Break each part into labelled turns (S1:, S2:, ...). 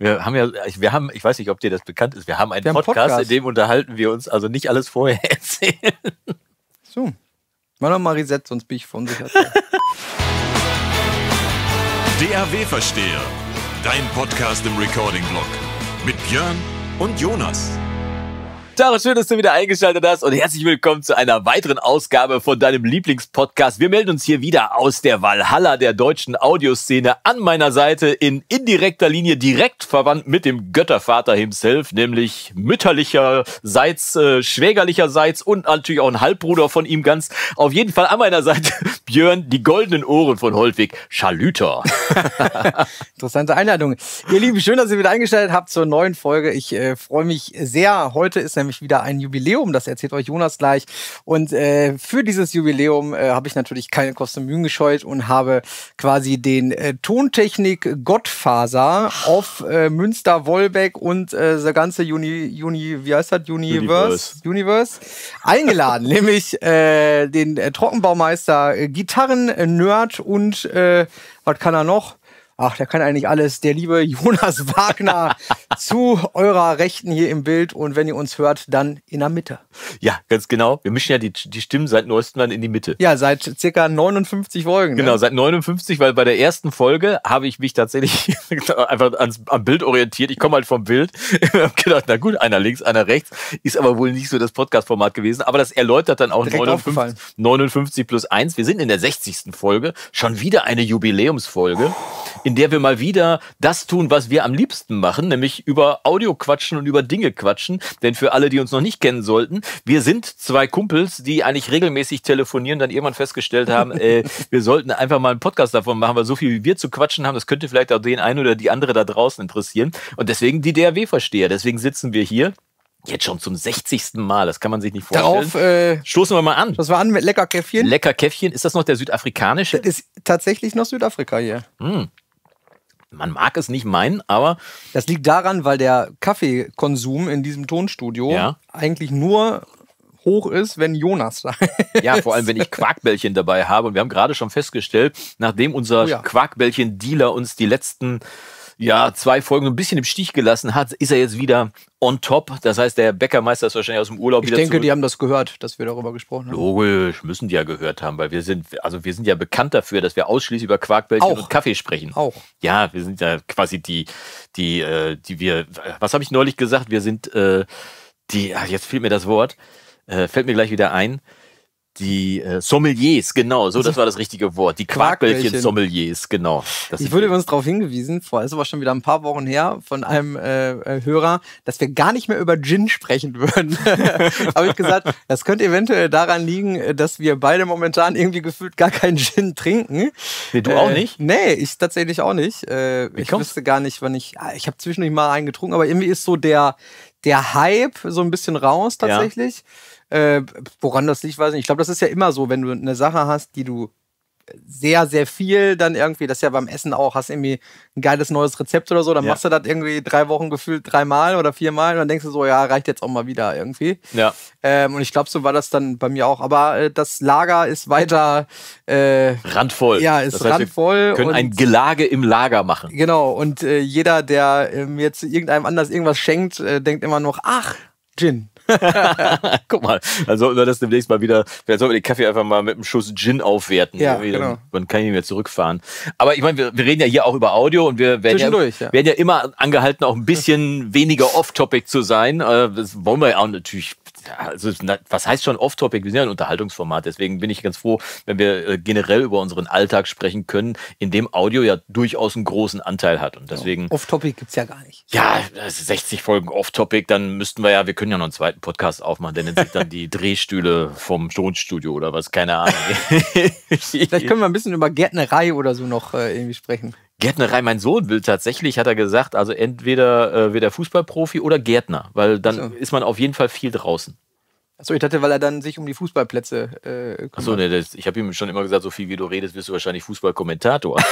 S1: Wir haben ja, wir haben, ich weiß nicht, ob dir das bekannt ist, wir haben einen, wir Podcast, haben Podcast, in dem unterhalten wir uns, also nicht alles
S2: vorher erzählen. So. Mach nochmal Reset, sonst bin ich von sich. DAW
S1: Versteher. Dein Podcast im Recording-Blog. Mit Björn und Jonas. Taro, schön, dass du wieder eingeschaltet hast und herzlich willkommen zu einer weiteren Ausgabe von deinem Lieblingspodcast. Wir melden uns hier wieder aus der Walhalla der deutschen Audioszene an meiner Seite in indirekter Linie direkt verwandt mit dem Göttervater himself, nämlich mütterlicherseits, äh, schwägerlicherseits und natürlich auch ein Halbbruder von ihm ganz. Auf jeden Fall an meiner Seite Björn, die goldenen Ohren von Holtwig, Schalüter.
S2: Interessante Einladung. Ihr Lieben, schön, dass ihr wieder eingeschaltet habt zur neuen Folge. Ich äh, freue mich sehr. Heute ist nämlich nämlich wieder ein Jubiläum, das erzählt euch Jonas gleich. Und äh, für dieses Jubiläum äh, habe ich natürlich keine Kosten Mühen gescheut und habe quasi den äh, Tontechnik Gottfaser auf äh, Münster, Wolbeck und äh, der ganze Uni, Uni, wie heißt das? Universe, Universe, Universe eingeladen, nämlich äh, den äh, Trockenbaumeister, äh, Gitarren-Nerd und äh, was kann er noch? Ach, der kann eigentlich alles. Der liebe Jonas Wagner zu eurer Rechten hier im Bild. Und wenn ihr uns hört, dann in der Mitte.
S1: Ja, ganz genau. Wir mischen ja die, die Stimmen seit Neuestem dann in die Mitte. Ja, seit circa 59 Folgen. Ne? Genau, ne? seit 59, weil bei der ersten Folge habe ich mich tatsächlich einfach ans, am Bild orientiert. Ich komme halt vom Bild. Ich habe gedacht, na gut, einer links, einer rechts. Ist aber wohl nicht so das Podcast-Format gewesen. Aber das erläutert dann auch 59, 59 plus 1. Wir sind in der 60. Folge. Schon wieder eine Jubiläumsfolge in der wir mal wieder das tun, was wir am liebsten machen, nämlich über Audio quatschen und über Dinge quatschen. Denn für alle, die uns noch nicht kennen sollten, wir sind zwei Kumpels, die eigentlich regelmäßig telefonieren, dann irgendwann festgestellt haben, äh, wir sollten einfach mal einen Podcast davon machen, weil so viel wie wir zu quatschen haben, das könnte vielleicht auch den einen oder die andere da draußen interessieren. Und deswegen die DRW-Versteher. Deswegen sitzen wir hier. Jetzt schon zum 60. Mal, das kann man sich nicht vorstellen. Darauf
S2: äh, stoßen wir mal an. Das war an mit lecker Käffchen.
S1: Lecker Käffchen, ist das noch der südafrikanische? Das
S2: ist tatsächlich noch Südafrika hier. Mm. Man mag es nicht meinen, aber. Das liegt daran, weil der Kaffeekonsum in diesem Tonstudio ja. eigentlich nur hoch ist, wenn Jonas da ist.
S1: Ja, vor allem, wenn ich Quarkbällchen dabei habe. Und wir haben gerade schon festgestellt, nachdem unser oh ja. Quarkbällchen-Dealer uns die letzten ja, zwei Folgen ein bisschen im Stich gelassen hat, ist er jetzt wieder on top. Das heißt, der Bäckermeister ist wahrscheinlich aus dem Urlaub ich wieder Ich denke, die
S2: haben das gehört, dass wir darüber gesprochen haben.
S1: Logisch, müssen die ja gehört haben, weil wir sind, also wir sind ja bekannt dafür, dass wir ausschließlich über Quarkbällchen und Kaffee sprechen. Auch. Ja, wir sind ja quasi die, die, äh, die wir, was habe ich neulich gesagt? Wir sind äh, die, ach, jetzt fehlt mir das Wort, äh, fällt mir gleich wieder ein die äh, Sommeliers, genau, so das also war das richtige Wort. Die Quarkbällchen-Sommeliers, genau. ich
S2: wurde übrigens darauf hingewiesen, vor ist aber schon wieder ein paar Wochen her, von einem äh, äh Hörer, dass wir gar nicht mehr über Gin sprechen würden. Habe ich gesagt, das könnte eventuell daran liegen, dass wir beide momentan irgendwie gefühlt gar keinen Gin trinken. Nee, du äh, auch nicht? Nee, ich tatsächlich auch nicht. Äh, ich kommst? wüsste gar nicht, wann ich. Ah, ich habe zwischendurch mal einen getrunken, aber irgendwie ist so der der Hype so ein bisschen raus tatsächlich. Ja. Äh, woran das liegt, weiß ich nicht. Ich glaube, das ist ja immer so, wenn du eine Sache hast, die du sehr, sehr viel dann irgendwie, das ist ja beim Essen auch, hast irgendwie ein geiles neues Rezept oder so, dann ja. machst du das irgendwie drei Wochen gefühlt dreimal oder viermal und dann denkst du so, ja, reicht jetzt auch mal wieder irgendwie. Ja. Ähm, und ich glaube, so war das dann bei mir auch. Aber äh, das Lager ist weiter äh, randvoll. Ja, ist das heißt, randvoll. Wir können ein
S1: Gelage im Lager machen.
S2: Genau, und äh, jeder, der ähm, zu irgendeinem anders irgendwas schenkt, äh, denkt immer noch, ach, Gin. Guck
S1: mal, dann sollten wir das demnächst mal wieder, vielleicht sollten wir den Kaffee einfach mal mit einem Schuss Gin aufwerten. Ja, irgendwie. genau. Man kann ihn wieder zurückfahren. Aber ich meine, wir, wir, reden ja hier auch über Audio und wir werden, ja, ja. werden ja immer angehalten, auch ein bisschen weniger off-topic zu sein. Äh, das wollen wir ja auch natürlich also was heißt schon off-topic? Wir sind ja ein Unterhaltungsformat, deswegen bin ich ganz froh, wenn wir äh, generell über unseren Alltag sprechen können, in dem Audio ja durchaus einen großen Anteil hat. Und deswegen. Ja,
S2: off-topic gibt es ja gar nicht.
S1: Ja, 60 also Folgen off-topic, dann müssten wir ja, wir können ja noch einen zweiten Podcast aufmachen, der nennt sich dann die Drehstühle vom Tonstudio oder was, keine Ahnung. Vielleicht können wir
S2: ein bisschen über Gärtnerei oder so noch äh, irgendwie sprechen.
S1: Gärtnerei, mein Sohn will tatsächlich, hat er gesagt, also entweder äh, wird er Fußballprofi oder Gärtner, weil dann so. ist man auf jeden Fall viel draußen.
S2: Achso, ich dachte, weil er dann sich um die Fußballplätze äh, kümmert. Achso,
S1: ne, das, ich habe ihm schon immer gesagt, so viel wie du redest, wirst du wahrscheinlich Fußballkommentator.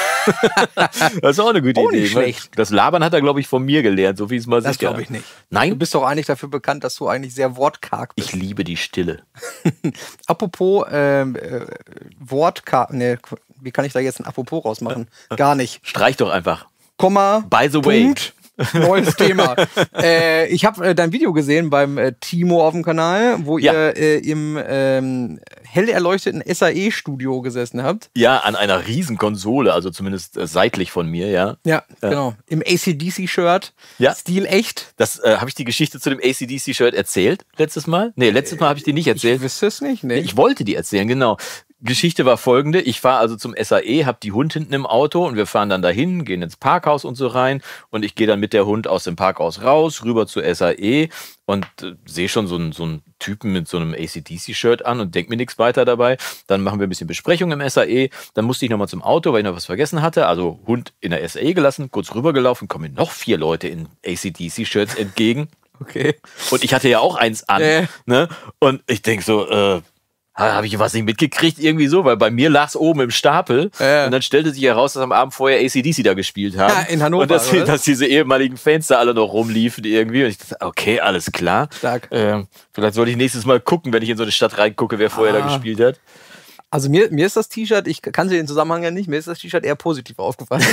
S1: das ist auch eine gute oh, Idee. Ne? Schlecht. Das Labern hat er, glaube ich, von mir
S2: gelernt, so wie es mal sich sicher. Das glaube ich nicht. Nein? Du bist doch eigentlich dafür bekannt, dass du eigentlich sehr wortkarg bist. Ich liebe die Stille. Apropos äh, äh, wortkarg, ne, wie kann ich da jetzt ein Apropos rausmachen? Äh, äh. Gar nicht.
S1: Streich doch einfach.
S2: Komma, By the way. Neues Thema. äh, ich habe äh, dein Video gesehen beim äh, Timo auf dem Kanal, wo ja. ihr äh, im ähm, hell erleuchteten SAE-Studio gesessen habt. Ja, an einer
S1: riesen Konsole, also zumindest äh, seitlich von mir, ja. Ja,
S2: genau. Im ACDC-Shirt.
S1: Ja. Stil echt. Das äh, habe ich die Geschichte zu dem ACDC-Shirt erzählt letztes Mal? Nee, letztes Mal habe ich die nicht erzählt. Ich wüsste es nicht, nee. Ich wollte die erzählen, genau. Geschichte war folgende, ich fahre also zum SAE, habe die Hund hinten im Auto und wir fahren dann dahin, gehen ins Parkhaus und so rein und ich gehe dann mit der Hund aus dem Parkhaus raus, rüber zur SAE und äh, sehe schon so einen, so einen Typen mit so einem ACDC-Shirt an und denke mir nichts weiter dabei. Dann machen wir ein bisschen Besprechung im SAE, dann musste ich nochmal zum Auto, weil ich noch was vergessen hatte, also Hund in der SAE gelassen, kurz rübergelaufen, kommen mir noch vier Leute in ACDC-Shirts entgegen. Okay. Und ich hatte ja auch eins an. Äh. Ne? Und ich denke so, äh, habe ich was nicht mitgekriegt, irgendwie so, weil bei mir lag es oben im Stapel äh. und dann stellte sich heraus, dass am Abend vorher ACDC da gespielt haben. Ja, in Hannover. Und dass, dass, diese ehemaligen Fans da alle noch rumliefen irgendwie. Und ich dachte, okay, alles klar. Stark. Ähm, vielleicht sollte ich nächstes Mal gucken,
S2: wenn ich in so eine Stadt reingucke, wer vorher ah. da gespielt hat. Also mir, mir ist das T-Shirt, ich kann sie den Zusammenhang ja nicht, mir ist das T-Shirt eher positiv aufgefallen.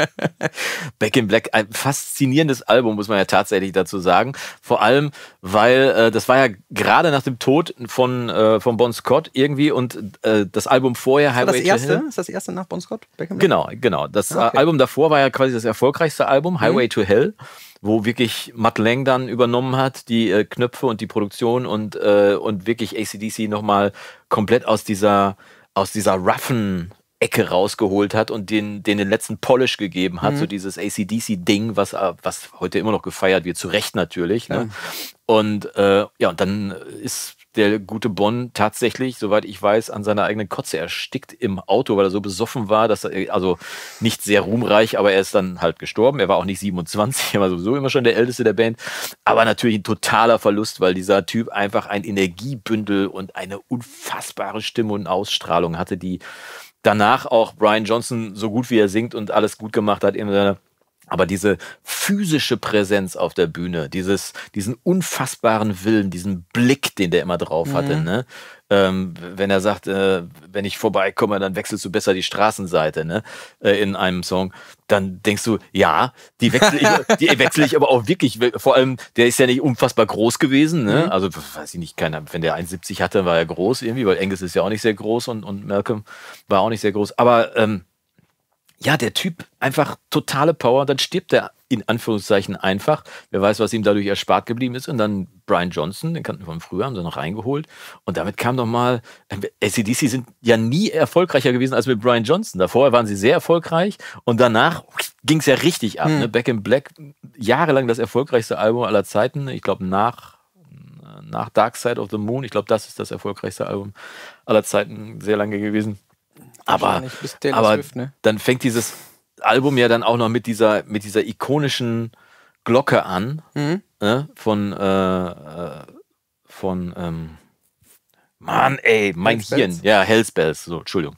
S2: Back in Black, ein faszinierendes
S1: Album, muss man ja tatsächlich dazu sagen. Vor allem, weil äh, das war ja gerade nach dem Tod von, äh, von Bon Scott irgendwie und äh, das Album vorher Highway das Highway erste? to Hell.
S2: Ist das erste nach Bon Scott?
S1: Back in Black? Genau, genau. Das ah, okay. Album davor war ja quasi das erfolgreichste Album, mhm. Highway mhm. to Hell wo wirklich Matt Lang dann übernommen hat, die äh, Knöpfe und die Produktion und, äh, und wirklich ACDC nochmal komplett aus dieser, aus dieser roughen Ecke rausgeholt hat und den, den, den letzten Polish gegeben hat, mhm. so dieses ACDC-Ding, was, äh, was heute immer noch gefeiert wird, zu Recht natürlich. Ne? Ja. Und äh, ja, und dann ist der gute Bonn tatsächlich, soweit ich weiß, an seiner eigenen Kotze erstickt im Auto, weil er so besoffen war, dass er, also nicht sehr ruhmreich, aber er ist dann halt gestorben. Er war auch nicht 27, er war sowieso immer schon der Älteste der Band. Aber natürlich ein totaler Verlust, weil dieser Typ einfach ein Energiebündel und eine unfassbare Stimme und Ausstrahlung hatte, die danach auch Brian Johnson so gut wie er singt und alles gut gemacht hat in seiner aber diese physische Präsenz auf der Bühne, dieses, diesen unfassbaren Willen, diesen Blick, den der immer drauf mhm. hatte, ne? Ähm, wenn er sagt, äh, wenn ich vorbeikomme, dann wechselst du besser die Straßenseite, ne? Äh, in einem Song, dann denkst du, ja, die wechsle ich, die wechsle ich aber auch wirklich. Vor allem, der ist ja nicht unfassbar groß gewesen, ne? Mhm. Also weiß ich nicht, keiner, wenn der 1,70 hatte, war er groß irgendwie, weil Angus ist ja auch nicht sehr groß und, und Malcolm war auch nicht sehr groß. Aber ähm, ja, der Typ einfach totale Power, dann stirbt er in Anführungszeichen einfach. Wer weiß, was ihm dadurch erspart geblieben ist. Und dann Brian Johnson, den kannten wir von früher, haben sie noch reingeholt. Und damit kam nochmal, äh, ACDC sind ja nie erfolgreicher gewesen als mit Brian Johnson. Davor waren sie sehr erfolgreich und danach ging es ja richtig ab. Hm. Ne? Back in Black, jahrelang das erfolgreichste Album aller Zeiten. Ich glaube, nach, nach Dark Side of the Moon, ich glaube, das ist das erfolgreichste Album aller Zeiten, sehr lange gewesen. Aber, aber Swift, ne? dann fängt dieses Album ja dann auch noch mit dieser, mit dieser ikonischen Glocke an mhm. ne? von, äh, äh von ähm, Mann, ey, mein Hellspells. Hirn. Ja, Hellspells, so, Entschuldigung.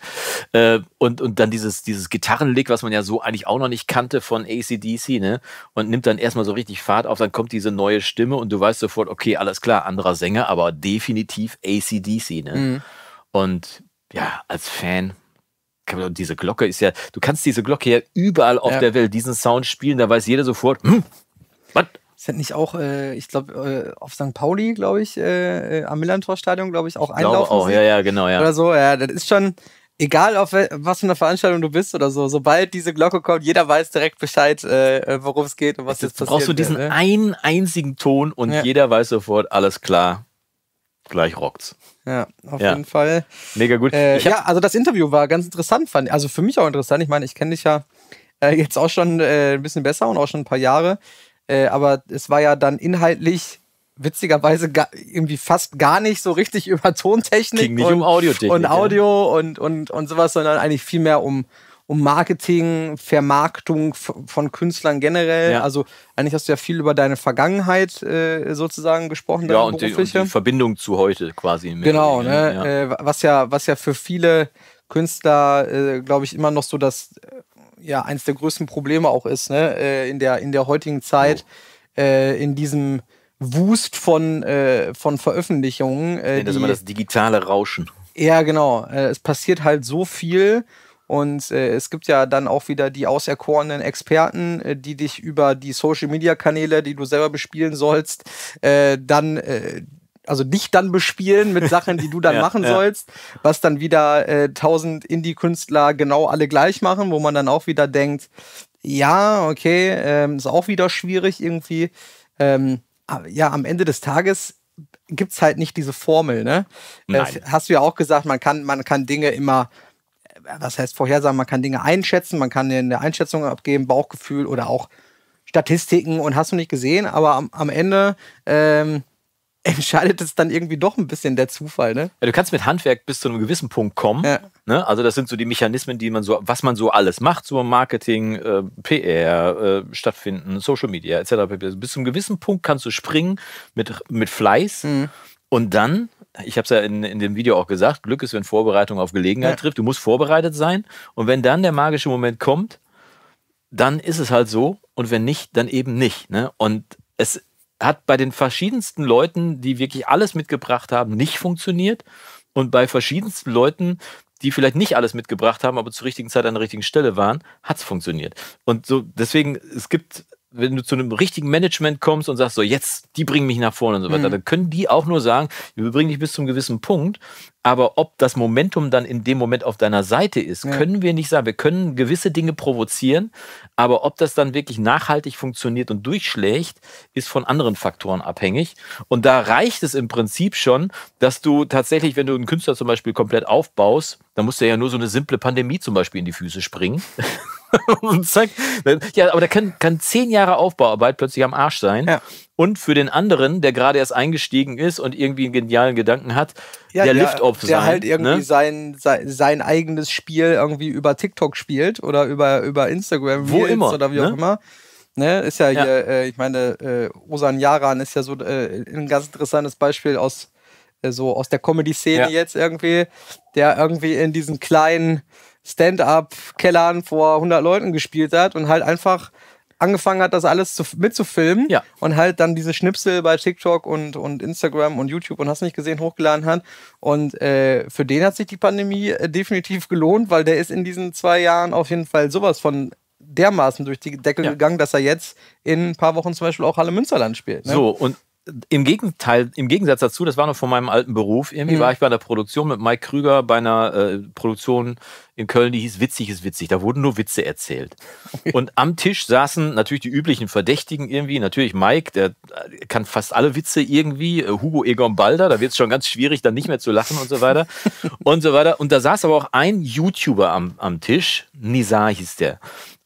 S1: Äh, und, und dann dieses, dieses Gitarrenlick, was man ja so eigentlich auch noch nicht kannte von ACDC, ne? Und nimmt dann erstmal so richtig Fahrt auf, dann kommt diese neue Stimme und du weißt sofort, okay, alles klar, anderer Sänger, aber definitiv ACDC, ne? Mhm. Und ja, als Fan. Und diese Glocke ist ja, du kannst diese Glocke ja überall auf ja. der Welt diesen Sound spielen, da weiß jeder sofort, hm,
S2: was? Ist das nicht auch, äh, ich glaube, äh, auf St. Pauli, glaube ich, äh, äh, am Millantor-Stadion, glaube ich, auch ich einlaufen? auch, ja, ja, genau, ja. Oder so, ja, das ist schon, egal auf was für eine Veranstaltung du bist oder so, sobald diese Glocke kommt, jeder weiß direkt Bescheid, äh, äh worum es geht und was jetzt, jetzt passiert. Brauchst du diesen ja, ne? einen
S1: einzigen Ton und ja. jeder weiß sofort, alles klar, gleich rockt's.
S2: Ja, auf ja. jeden Fall. Mega gut. Äh, ja, also das Interview war ganz interessant, fand Also für mich auch interessant. Ich meine, ich kenne dich ja äh, jetzt auch schon äh, ein bisschen besser und auch schon ein paar Jahre. Äh, aber es war ja dann inhaltlich witzigerweise gar, irgendwie fast gar nicht so richtig über Tontechnik Ging nicht und, um Audiotechnik, und Audio ja. und, und, und sowas, sondern eigentlich viel mehr um um Marketing, Vermarktung von Künstlern generell. Ja. Also eigentlich hast du ja viel über deine Vergangenheit äh, sozusagen gesprochen. Ja, und die, und die,
S1: Verbindung zu heute quasi. Genau, ne? Ja.
S2: Äh, was, ja, was ja für viele Künstler, äh, glaube ich, immer noch so das, äh, ja, eins der größten Probleme auch ist, ne? Äh, in, der, in der heutigen Zeit, oh. in diesem Wust von, von Veröffentlichungen. Äh, nee, das die, ist immer das
S1: digitale Rauschen.
S2: Ja, genau. es passiert halt so viel und äh, es gibt ja dann auch wieder die auserkorenen Experten, äh, die dich über die Social-Media-Kanäle, die du selber bespielen sollst, äh, dann äh, also dich dann bespielen mit Sachen, die du dann ja, machen ja. sollst, was dann wieder äh, tausend Indie-Künstler genau alle gleich machen, wo man dann auch wieder denkt, ja, okay, ähm, ist auch wieder schwierig irgendwie. Ähm, ja, am Ende des Tages gibt es halt nicht diese Formel, ne? Äh, Nein. Äh, hast du ja auch gesagt, man kann, man kann Dinge immer was heißt vorhersagen, man kann Dinge einschätzen, man kann eine Einschätzung abgeben, Bauchgefühl oder auch Statistiken und hast du nicht gesehen, aber am, am Ende ähm, entscheidet es dann irgendwie doch ein bisschen der Zufall, ne?
S1: Ja, du kannst mit Handwerk bis zu einem gewissen Punkt kommen. Ja. Ne? Also das sind so die Mechanismen, die man so, was man so alles macht, so Marketing, äh, PR, äh, stattfinden, Social Media etc. Bis zu einem gewissen Punkt kannst du springen mit, mit Fleiß mhm. und dann ich habe es ja in, in dem Video auch gesagt, Glück ist, wenn Vorbereitung auf Gelegenheit ja. trifft. Du musst vorbereitet sein. Und wenn dann der magische Moment kommt, dann ist es halt so. Und wenn nicht, dann eben nicht. Ne? Und es hat bei den verschiedensten Leuten, die wirklich alles mitgebracht haben, nicht funktioniert. Und bei verschiedensten Leuten, die vielleicht nicht alles mitgebracht haben, aber zur richtigen Zeit an der richtigen Stelle waren, hat es funktioniert. Und so, deswegen, es gibt wenn du zu einem richtigen Management kommst und sagst, so jetzt, die bringen mich nach vorne und so weiter, mhm. dann können die auch nur sagen, wir bringen dich bis zum gewissen Punkt. Aber ob das Momentum dann in dem Moment auf deiner Seite ist, ja. können wir nicht sagen. Wir können gewisse Dinge provozieren, aber ob das dann wirklich nachhaltig funktioniert und durchschlägt, ist von anderen Faktoren abhängig. Und da reicht es im Prinzip schon, dass du tatsächlich, wenn du einen Künstler zum Beispiel komplett aufbaust, dann musst du ja nur so eine simple Pandemie zum Beispiel in die Füße springen. und zack. Ja, aber da kann, kann zehn Jahre Aufbauarbeit plötzlich am Arsch sein. Ja. Und für den anderen, der gerade erst eingestiegen ist und irgendwie einen genialen Gedanken
S2: hat, ja, der, der Lift-Off sein. Der halt irgendwie ne? sein, sein, sein eigenes Spiel irgendwie über TikTok spielt oder über, über Instagram Wo Reels immer, oder wie ne? auch immer. Ne, ist ja, ja. hier, äh, ich meine, äh, Osan Yaran ist ja so äh, ein ganz interessantes Beispiel aus, äh, so aus der Comedy-Szene ja. jetzt irgendwie, der irgendwie in diesen kleinen Stand-up Kellern vor 100 Leuten gespielt hat und halt einfach angefangen hat, das alles zu, mitzufilmen ja. und halt dann diese Schnipsel bei TikTok und, und Instagram und YouTube und hast nicht gesehen, hochgeladen hat. Und äh, für den hat sich die Pandemie äh, definitiv gelohnt, weil der ist in diesen zwei Jahren auf jeden Fall sowas von dermaßen durch die Deckel ja. gegangen, dass er jetzt in ein paar Wochen zum Beispiel auch Halle Münsterland spielt. Ne? So, und
S1: im Gegenteil, im Gegensatz dazu, das war noch von meinem alten Beruf, irgendwie mhm. war ich bei einer Produktion mit Mike Krüger bei einer äh, Produktion in Köln, die hieß Witzig ist witzig. Da wurden nur Witze erzählt. Und am Tisch saßen natürlich die üblichen Verdächtigen irgendwie, natürlich Mike, der äh, kann fast alle Witze irgendwie, äh, Hugo Egon Balder, da wird es schon ganz schwierig, dann nicht mehr zu lachen und so weiter und so weiter. Und da saß aber auch ein YouTuber am, am Tisch, Nizar hieß der.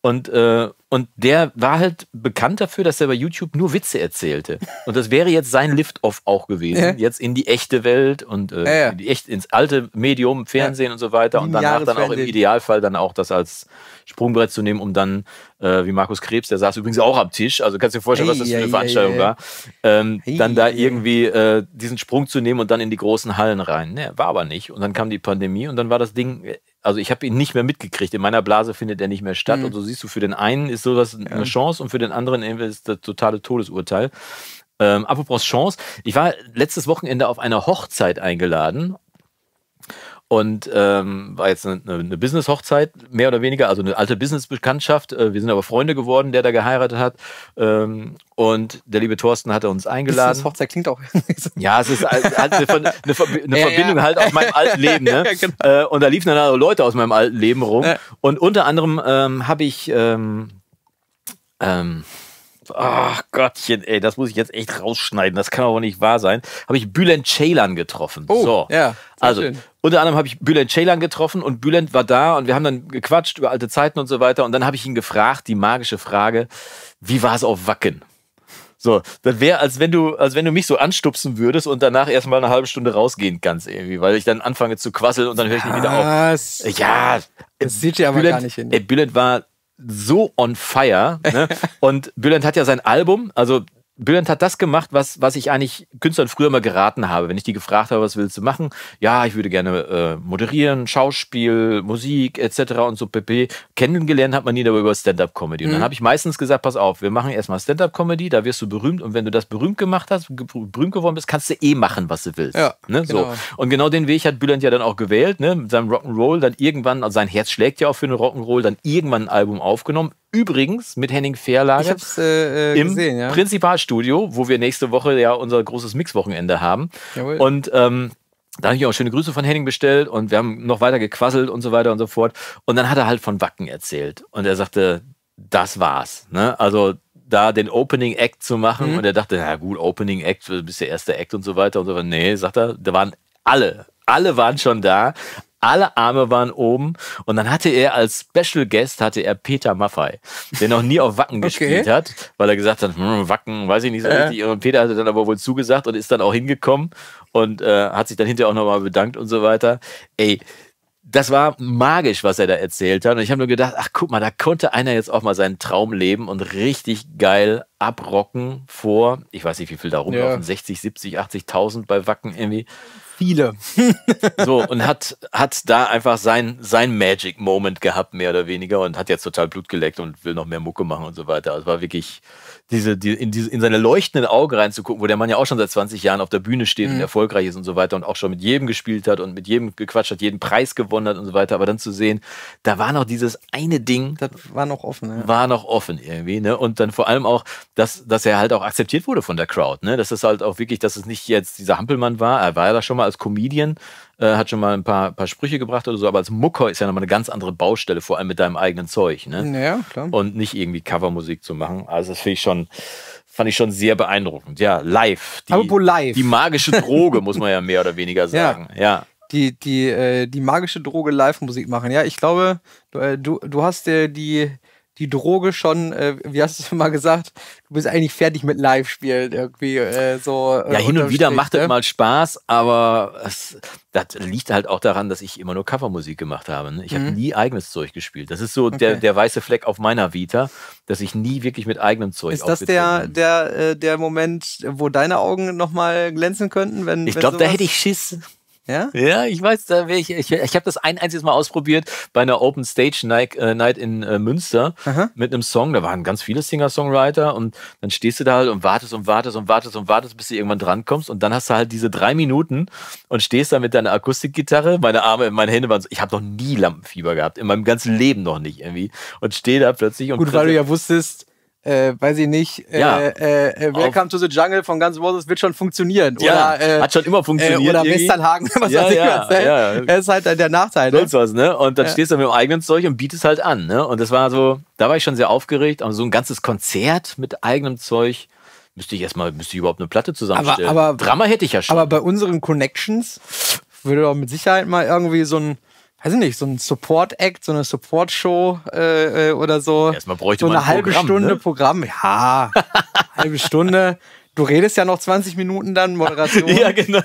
S1: Und, äh, und der war halt bekannt dafür, dass er bei YouTube nur Witze erzählte. Und das wäre jetzt sein Lift-Off auch gewesen. Ja. Jetzt in die echte Welt und äh, ja, ja. In echt ins alte Medium, Fernsehen und so weiter. Und danach dann auch im Idealfall dann auch das als Sprungbrett zu nehmen, um dann, äh, wie Markus Krebs, der saß übrigens auch am Tisch, also kannst du dir vorstellen, hey, was das für eine Veranstaltung war, ähm, hey, dann da irgendwie äh, diesen Sprung zu nehmen und dann in die großen Hallen rein. Ne, war aber nicht. Und dann kam die Pandemie und dann war das Ding äh, also ich habe ihn nicht mehr mitgekriegt. In meiner Blase findet er nicht mehr statt. Mhm. Und so siehst du, für den einen ist sowas ja. eine Chance und für den anderen ist das totale Todesurteil. Ähm, apropos Chance, ich war letztes Wochenende auf einer Hochzeit eingeladen und ähm, war jetzt eine, eine Business-Hochzeit, mehr oder weniger, also eine alte Business-Bekanntschaft. Äh, wir sind aber Freunde geworden, der da geheiratet hat. Ähm, und der liebe Thorsten hatte uns eingeladen.
S2: Business-Hochzeit klingt auch.
S1: ja, es ist halt eine, eine, Verbindung ja, ja. halt aus meinem alten Leben. Ne? Ja, genau. Äh, und da liefen dann andere also Leute aus meinem alten Leben rum. Und unter anderem ähm, habe ich. Ähm, ähm, Ach Gottchen, ey, das muss ich jetzt echt rausschneiden. Das kann aber nicht wahr sein. Habe ich Bülent Ceylan getroffen. Oh, so. ja. Also, schön. unter anderem habe ich Bülent Ceylan getroffen und Bülent war da und wir haben dann gequatscht über alte Zeiten und so weiter. Und dann habe ich ihn gefragt, die magische Frage, wie war es auf Wacken? So, das wäre, als wenn du, als wenn du mich so anstupsen würdest und danach erstmal eine halbe Stunde rausgehen kannst, irgendwie, weil ich dann anfange zu quasseln und dann höre ich nicht wieder auf. Ja, das sieht ja aber Bülent, gar nicht hin. Ey, Bülent war so on fire. Ne? Und Bülent hat ja sein Album, also Bülent hat das gemacht, was, was ich eigentlich Künstlern früher mal geraten habe. Wenn ich die gefragt habe, was willst du machen? Ja, ich würde gerne äh, moderieren, Schauspiel, Musik etc. und so pp. Kennengelernt hat man nie darüber über Stand-Up-Comedy. Und mhm. dann habe ich meistens gesagt, pass auf, wir machen erstmal Stand-Up-Comedy, da wirst du berühmt. Und wenn du das berühmt gemacht hast, berühmt geworden bist, kannst du eh machen, was du willst. Ja, ne? genau. so. Und genau den Weg hat Bülent ja dann auch gewählt, ne? mit seinem Rock'n'Roll, dann irgendwann, also sein Herz schlägt ja auch für den Rock'n'Roll, dann irgendwann ein Album aufgenommen, übrigens mit Henning Fairlage
S2: äh, äh, im gesehen, ja.
S1: Prinzipalstudio, wo wir nächste Woche ja unser großes Mixwochenende haben. Jawohl. Und ähm, da habe ich auch schöne Grüße von Henning bestellt und wir haben noch weiter gequasselt und so weiter und so fort. Und dann hat er halt von Wacken erzählt und er sagte, das war's. Ne? Also da den Opening Act zu machen mhm. und er dachte, na gut, Opening Act, du bist der erste Act und so weiter und so weiter. Nee, sagt er, da waren alle alle waren schon da, alle Arme waren oben und dann hatte er als Special Guest hatte er Peter Maffei, der noch nie auf Wacken okay. gespielt hat, weil er gesagt hat, hm, Wacken, weiß ich nicht so äh. richtig. Und Peter hatte dann aber wohl zugesagt und ist dann auch hingekommen und äh, hat sich dann hinterher auch nochmal bedankt und so weiter. Ey, das war magisch, was er da erzählt hat. Und ich habe nur gedacht, ach guck mal, da konnte einer jetzt auch mal seinen Traum leben und richtig geil abrocken vor, ich weiß nicht, wie viel da rumlaufen, ja. 60, 70, 80.000 bei Wacken irgendwie viele. so, und hat, hat da einfach sein, sein Magic Moment gehabt, mehr oder weniger, und hat jetzt total Blut geleckt und will noch mehr Mucke machen und so weiter. Es also war wirklich diese, die, in, diese, in seine leuchtenden Auge reinzugucken, wo der Mann ja auch schon seit 20 Jahren auf der Bühne steht mhm. und erfolgreich ist und so weiter und auch schon mit jedem gespielt hat und mit jedem gequatscht hat, jeden Preis gewonnen hat und so weiter. Aber dann zu sehen, da war noch dieses eine Ding. Das war noch offen. Ja. War noch offen irgendwie. Ne? Und dann vor allem auch, dass, dass er halt auch akzeptiert wurde von der Crowd. Ne? Dass es halt auch wirklich, dass es nicht jetzt dieser Hampelmann war. Er war ja da schon mal als Comedian äh, hat schon mal ein paar, paar Sprüche gebracht oder so, aber als Mucker ist ja nochmal eine ganz andere Baustelle, vor allem mit deinem eigenen Zeug. Ne? Naja, klar. Und nicht irgendwie Covermusik zu machen. Also das finde ich schon, fand ich schon sehr beeindruckend. Ja, live. Die, Apropos live. Die magische Droge, muss man ja mehr oder weniger
S2: sagen. ja. ja die, die, äh, die magische Droge Live-Musik machen. Ja, ich glaube, du, äh, du, du hast dir äh, die, die Droge schon, äh, wie hast du mal gesagt, du bist eigentlich fertig mit Live-Spielen irgendwie äh, so. Äh, ja, hin und wieder macht ne? es
S1: mal Spaß, aber es, das liegt halt auch daran, dass ich immer nur Covermusik gemacht habe. Ne? Ich mhm. habe nie eigenes Zeug gespielt. Das ist so okay. der, der weiße Fleck auf meiner Vita, dass ich nie wirklich mit eigenem Zeug Ist das der,
S2: bin. der, äh, der Moment, wo deine Augen nochmal glänzen könnten? Wenn, ich glaube, da hätte ich Schiss. Ja?
S1: ja, ich weiß, da ich, ich, ich habe das ein einziges Mal ausprobiert bei einer Open Stage Night, äh, in äh, Münster Aha. mit einem Song. Da waren ganz viele Singer-Songwriter und dann stehst du da halt und wartest und wartest und wartest und wartest, bis du irgendwann drankommst und dann hast du halt diese drei Minuten und stehst da mit deiner Akustikgitarre. Meine Arme, meine Hände waren so, ich habe noch nie Lampenfieber gehabt, in meinem ganzen Leben noch nicht irgendwie und stehe da plötzlich und. Gut, weil du ja
S2: wusstest, äh, weiß ich nicht, äh, ja, äh, äh Welcome auf, to the Jungle von Guns N' wird schon funktionieren. Ja, oder, äh, hat schon immer funktioniert. Äh, oder irgendwie. Westernhagen, was ja, weiß ich ja, was. Ne? Ja.
S1: Das ist halt der Nachteil. Ne? was, ne? Und dann stehst du mit dem eigenen Zeug und bietest halt an. Ne? Und das war so, da war ich schon sehr aufgeregt. Aber so ein ganzes Konzert mit eigenem Zeug müsste ich erstmal, müsste ich überhaupt eine Platte zusammenstellen. Aber, aber
S2: Drama hätte ich ja schon. Aber bei unseren Connections würde doch mit Sicherheit mal irgendwie so ein weiß ich nicht, so ein Support-Act, so eine Support-Show äh, äh oder so. Erstmal bräuchte so man eine halbe Programm, Stunde ne? Programm. Ja, halbe Stunde. Du redest ja noch 20 Minuten dann, Moderation. ja, genau.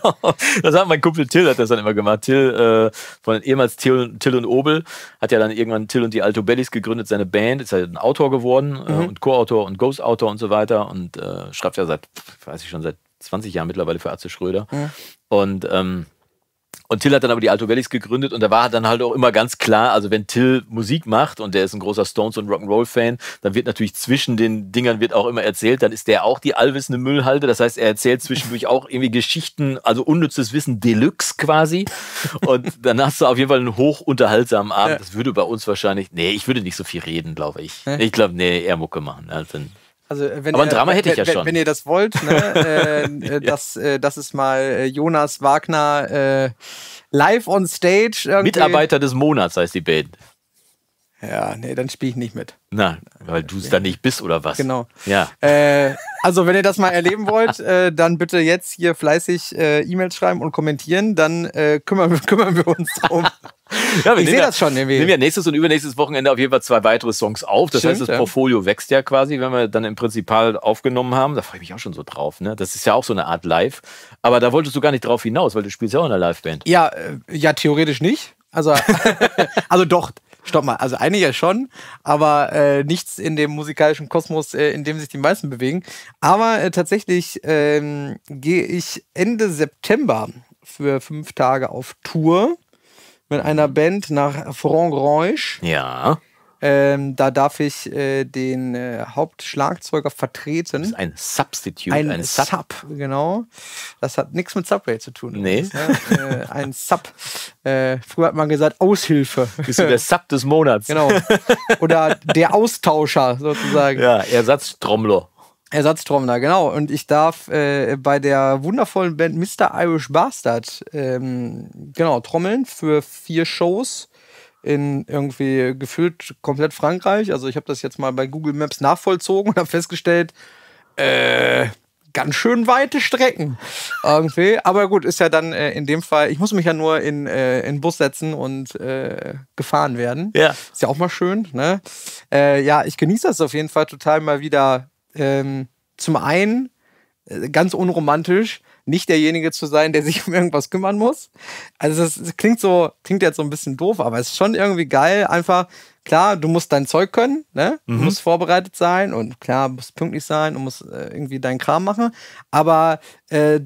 S2: Das hat mein
S1: Kumpel Till hat das dann immer gemacht. Till äh, von ehemals Till, Till, und Obel hat ja dann irgendwann Till und die Alto Bellies gegründet, seine Band, ist halt ein Autor geworden äh, mhm. äh, und Co-Autor und Ghost-Autor und so weiter und äh, schreibt ja seit, weiß ich schon, seit 20 Jahren mittlerweile für Arze Schröder. Mhm. Und ähm, und Till hat dann aber die Alto Valleys gegründet und da war dann halt auch immer ganz klar, also wenn Till Musik macht und der ist ein großer Stones und Rock'n'Roll Fan, dann wird natürlich zwischen den Dingern wird auch immer erzählt, dann ist der auch die allwissende Müllhalde, das heißt, er erzählt zwischendurch auch irgendwie Geschichten, also unnützes Wissen Deluxe quasi und dann hast du auf jeden Fall einen hochunterhaltsamen unterhaltsamen Abend. Das würde bei uns wahrscheinlich, nee, ich würde nicht so viel reden, glaube ich. Ich glaube, nee, eher Mucke machen. Also,
S2: also, äh, wenn Aber ein ihr, Drama hätte ich ja wenn, schon. Wenn ihr das wollt, ne, äh, äh, ja. dass, äh, dass es mal äh, Jonas Wagner äh, live on stage. Irgendwie. Mitarbeiter
S1: des Monats heißt die Band.
S2: Ja, nee, dann spiele ich nicht mit.
S1: Na, weil du es dann nicht bist oder was? Genau. Ja.
S2: Äh, also, wenn ihr das mal erleben wollt, äh, dann bitte jetzt hier fleißig äh, E-Mails schreiben und kommentieren. Dann kümmern, kümmern wir uns darum. ja, ich sehe ja, das schon irgendwie. Wir nehmen
S1: ja nächstes und übernächstes Wochenende auf jeden Fall zwei weitere Songs auf. Das Stimmt, heißt, das ja. Portfolio wächst ja quasi, wenn wir dann im Prinzipal aufgenommen haben. Da freue ich mich auch schon so drauf. Ne? Das ist ja auch so eine Art Live. Aber da wolltest du gar nicht drauf hinaus, weil du spielst ja auch in einer Liveband.
S2: Ja, äh, ja, theoretisch nicht. Also, also doch. Stopp mal, also einige schon, aber äh, nichts in dem musikalischen Kosmos, äh, in dem sich die meisten bewegen. Aber äh, tatsächlich ähm, gehe ich Ende September für fünf Tage auf Tour mit einer Band nach Frankreich. Ja. Ähm, da darf ich äh, den äh, Hauptschlagzeuger vertreten. Das ist ein Substitute. Ein, ein Sub. Sub. genau. Das hat nichts mit Subway zu tun. Nee. Ist, ne? äh, ein Sub. Äh, früher hat man gesagt Aushilfe. Bist du der Sub des Monats. Genau. Oder der Austauscher sozusagen. Ja, Ersatztrommler. Ersatztrommler, genau. Und ich darf äh, bei der wundervollen Band Mr. Irish Bastard ähm, genau trommeln für vier Shows in irgendwie gefühlt komplett Frankreich. Also ich habe das jetzt mal bei Google Maps nachvollzogen und habe festgestellt, äh, ganz schön weite Strecken irgendwie. Aber gut, ist ja dann äh, in dem Fall, ich muss mich ja nur in, äh, in Bus setzen und äh, gefahren werden. Ja. Ist ja auch mal schön, ne? Äh, ja, ich genieße das auf jeden Fall total mal wieder ähm, zum einen äh, ganz unromantisch, nicht derjenige zu sein, der sich um irgendwas kümmern muss. Also das, klingt so, klingt jetzt so ein bisschen doof, aber es ist schon irgendwie geil. Einfach, klar, du musst dein Zeug können, ne? Mhm. Du musst vorbereitet sein und klar, musst pünktlich sein und musst äh, irgendwie deinen Kram machen. Aber äh,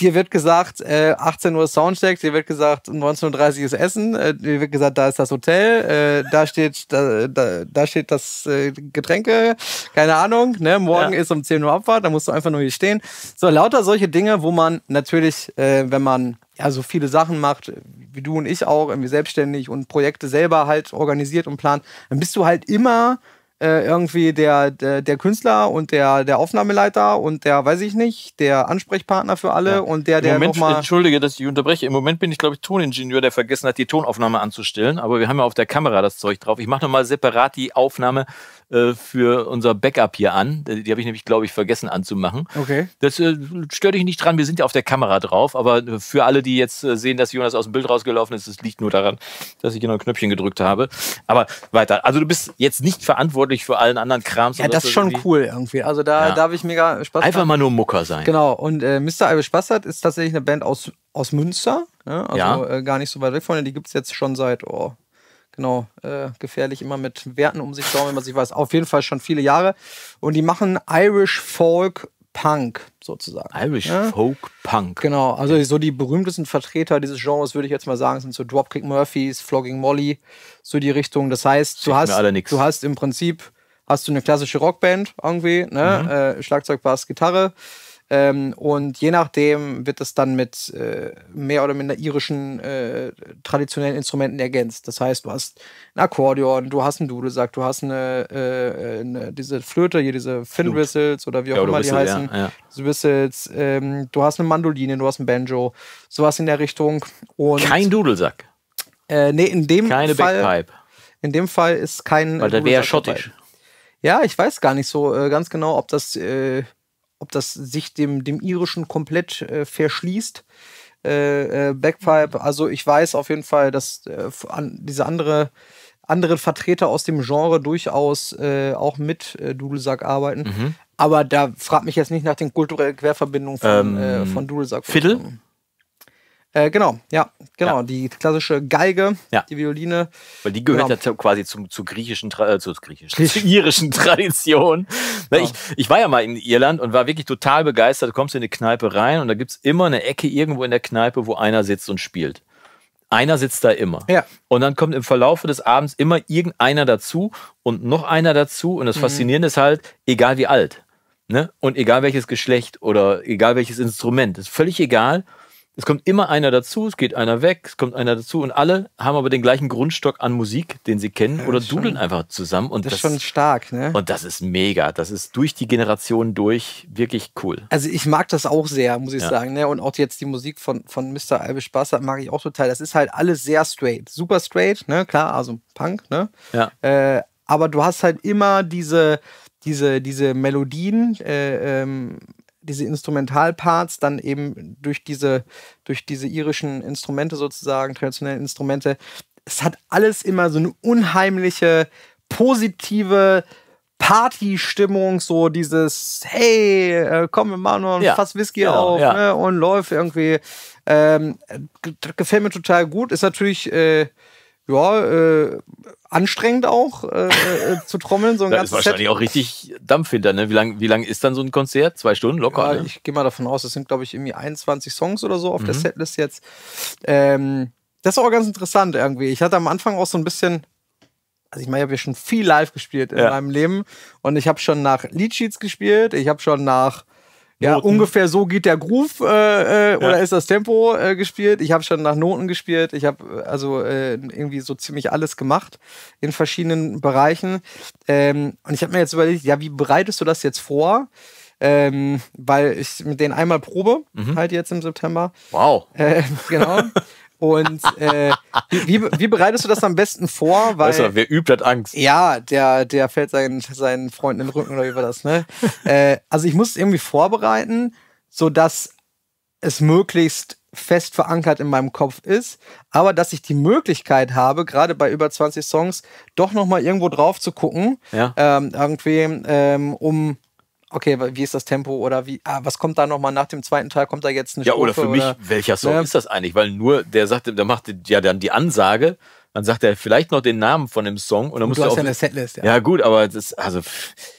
S2: dir wird gesagt, äh, 18 Uhr Soundcheck, dir wird gesagt, 19.30 Uhr ist Essen, äh, dir wird gesagt, da ist das Hotel, äh, da steht, da, da, da steht das äh, Getränke, keine Ahnung, ne? morgen ja. ist um 10 Uhr Abfahrt, da musst du einfach nur hier stehen. So, lauter solche Dinge, wo man natürlich, äh, wenn man ja so viele Sachen macht, wie du und ich auch, irgendwie selbstständig und Projekte selber halt organisiert und plant, dann bist du halt immer äh, irgendwie der, der, der, Künstler und der, der Aufnahmeleiter und der, weiß ich nicht, der Ansprechpartner für alle ja. und der, der. Im Moment,
S1: entschuldige, dass ich unterbreche. Im Moment bin ich, glaube ich, Toningenieur, der vergessen hat, die Tonaufnahme anzustellen. Aber wir haben ja auf der Kamera das Zeug drauf. Ich mache nochmal separat die Aufnahme äh, für unser Backup hier an. Die, habe ich nämlich, glaube ich, vergessen anzumachen. Okay. Das äh, stört dich nicht dran. Wir sind ja auf der Kamera drauf. Aber für alle, die jetzt äh, sehen, dass Jonas aus dem Bild rausgelaufen ist, das liegt nur daran, dass ich hier noch ein Knöpfchen gedrückt habe. Aber weiter. Also du bist jetzt nicht verantwortlich für allen anderen Krams. Ja, das ist schon irgendwie.
S2: cool irgendwie. Also da, ja. da habe ich mega Spaß. Einfach haben. mal nur Mucker sein. Genau. Und äh, Mr. Spaß hat ist tatsächlich eine Band aus, aus Münster. Ne? Also ja. äh, gar nicht so weit weg von dir. Die gibt es jetzt schon seit, oh, genau, äh, gefährlich immer mit Werten um sich sorgen, wenn man sich weiß. Auf jeden Fall schon viele Jahre. Und die machen Irish Folk Punk sozusagen. Irish ja? Folk Punk. Genau, also so die berühmtesten Vertreter dieses Genres würde ich jetzt mal sagen, sind so Dropkick Murphys, Flogging Molly, so die Richtung. Das heißt, du hast, du hast im Prinzip hast du eine klassische Rockband irgendwie, ne? Mhm. Äh, Schlagzeug, Bass, Gitarre ähm, und je nachdem wird es dann mit äh, mehr oder minder irischen äh, traditionellen Instrumenten ergänzt. Das heißt, du hast ein Akkordeon, du hast einen Dudelsack, du hast eine, äh, eine diese Flöte hier, diese Fin Whistles oder wie auch ja, immer Whistle, die heißen. Ja, ja. Diese Whistles, ähm, du hast eine Mandoline, du hast ein Banjo, sowas in der Richtung. Und, Kein Dudelsack. Äh, nee, in dem Keine Fall. Backpipe. In dem Fall ist kein. Weil der wäre schottisch. Dabei. Ja, ich weiß gar nicht so äh, ganz genau, ob das äh, ob das sich dem, dem Irischen komplett äh, verschließt. Äh, äh Backpipe, mhm. also ich weiß auf jeden Fall, dass äh, an, diese andere anderen Vertreter aus dem Genre durchaus äh, auch mit äh, Dudelsack arbeiten. Mhm. Aber da fragt mich jetzt nicht nach den kulturellen Querverbindungen von, ähm, äh, von Dudelsack. Fiddle? Äh, genau, ja, genau. Ja. Die klassische Geige, ja. die Violine. Weil die gehört genau. ja quasi zum,
S1: zur griechischen, äh, zur griechischen, zur irischen Tradition. Ja. Ne, genau. Ich, ich war ja mal in Irland und war wirklich total begeistert. Du kommst in eine Kneipe rein und da gibt es immer eine Ecke irgendwo in der Kneipe, wo einer sitzt und spielt. Einer sitzt da immer. Ja. Und dann kommt im Verlaufe des Abends immer irgendeiner dazu und noch einer dazu. Und das mhm. Faszinierende ist halt, egal wie alt. Ne? Und egal welches Geschlecht oder egal welches Instrument, ist völlig egal es kommt immer einer dazu, es geht einer weg, es kommt einer dazu und alle haben aber den gleichen Grundstock an Musik, den sie kennen ja, oder dudeln einfach zusammen. Und das, ist schon
S2: stark, ne? Und das
S1: ist mega. Das ist durch die Generation durch wirklich cool. Also ich
S2: mag das auch sehr, muss ich ja. sagen. Ne? Und auch jetzt die Musik von, von Mr. Albisch Bastard mag ich auch total. Das ist halt alles sehr straight. Super straight, ne? Klar, also Punk, ne? Ja. Äh, aber du hast halt immer diese, diese, diese Melodien, äh, ähm, diese Instrumentalparts dann eben durch diese, durch diese irischen Instrumente sozusagen, traditionellen Instrumente, es hat alles immer so eine unheimliche, positive Party-Stimmung, so dieses, hey, äh, komm, wir machen noch ein ja. Fass Whisky ja, genau, auf ja. Ne? und läuft irgendwie. Ähm, gefällt mir total gut. Ist natürlich äh, ja, äh, anstrengend auch äh, äh zu trommeln. So ein ganzes ist wahrscheinlich
S1: Set. auch richtig Dampf hinter, ne? Wie lang, wie lang ist dann so ein Konzert?
S2: Zwei Stunden locker? Ja, ne? Ich gehe mal davon aus, es sind, glaube ich, irgendwie 21 Songs oder so auf mhm. der Setlist jetzt. Ähm, das ist auch ganz interessant irgendwie. Ich hatte am Anfang auch so ein bisschen, also ich meine, ich habe ja schon viel live gespielt in ja. meinem Leben und ich habe schon nach Leadsheets gespielt, ich habe schon nach ja, ungefähr so geht der Groove äh, äh, ja. oder ist das Tempo äh, gespielt. Ich habe schon nach Noten gespielt. Ich habe äh, also äh, irgendwie so ziemlich alles gemacht in verschiedenen Bereichen. Ähm, und ich habe mir jetzt überlegt, ja, wie bereitest du das jetzt vor? Ähm, weil ich mit denen einmal probe, mhm. halt jetzt im September. Wow. Ähm, genau. Und äh, wie, wie, bereitest du das am besten vor? Weil, weißt du, wer übt, hat Angst. Ja, der, der fällt seinen, seinen Freunden in den Rücken oder über das, ne? äh, also ich muss es irgendwie vorbereiten, sodass es möglichst fest verankert in meinem Kopf ist, aber dass ich die Möglichkeit habe, gerade bei über 20 Songs, doch nochmal irgendwo drauf zu gucken, ja. ähm, irgendwie, ähm, um okay, wie ist das Tempo oder wie, ah, was kommt da nochmal nach dem zweiten Teil? Kommt da jetzt eine Ja, Strophe, oder für mich, welcher Song ne? ist
S1: das eigentlich? Weil nur der sagte, der macht ja dann die Ansage, dann sagt er vielleicht noch den Namen von dem Song und dann und musst du auch. Ja, eine Setlist, ja. ja, gut, aber das, also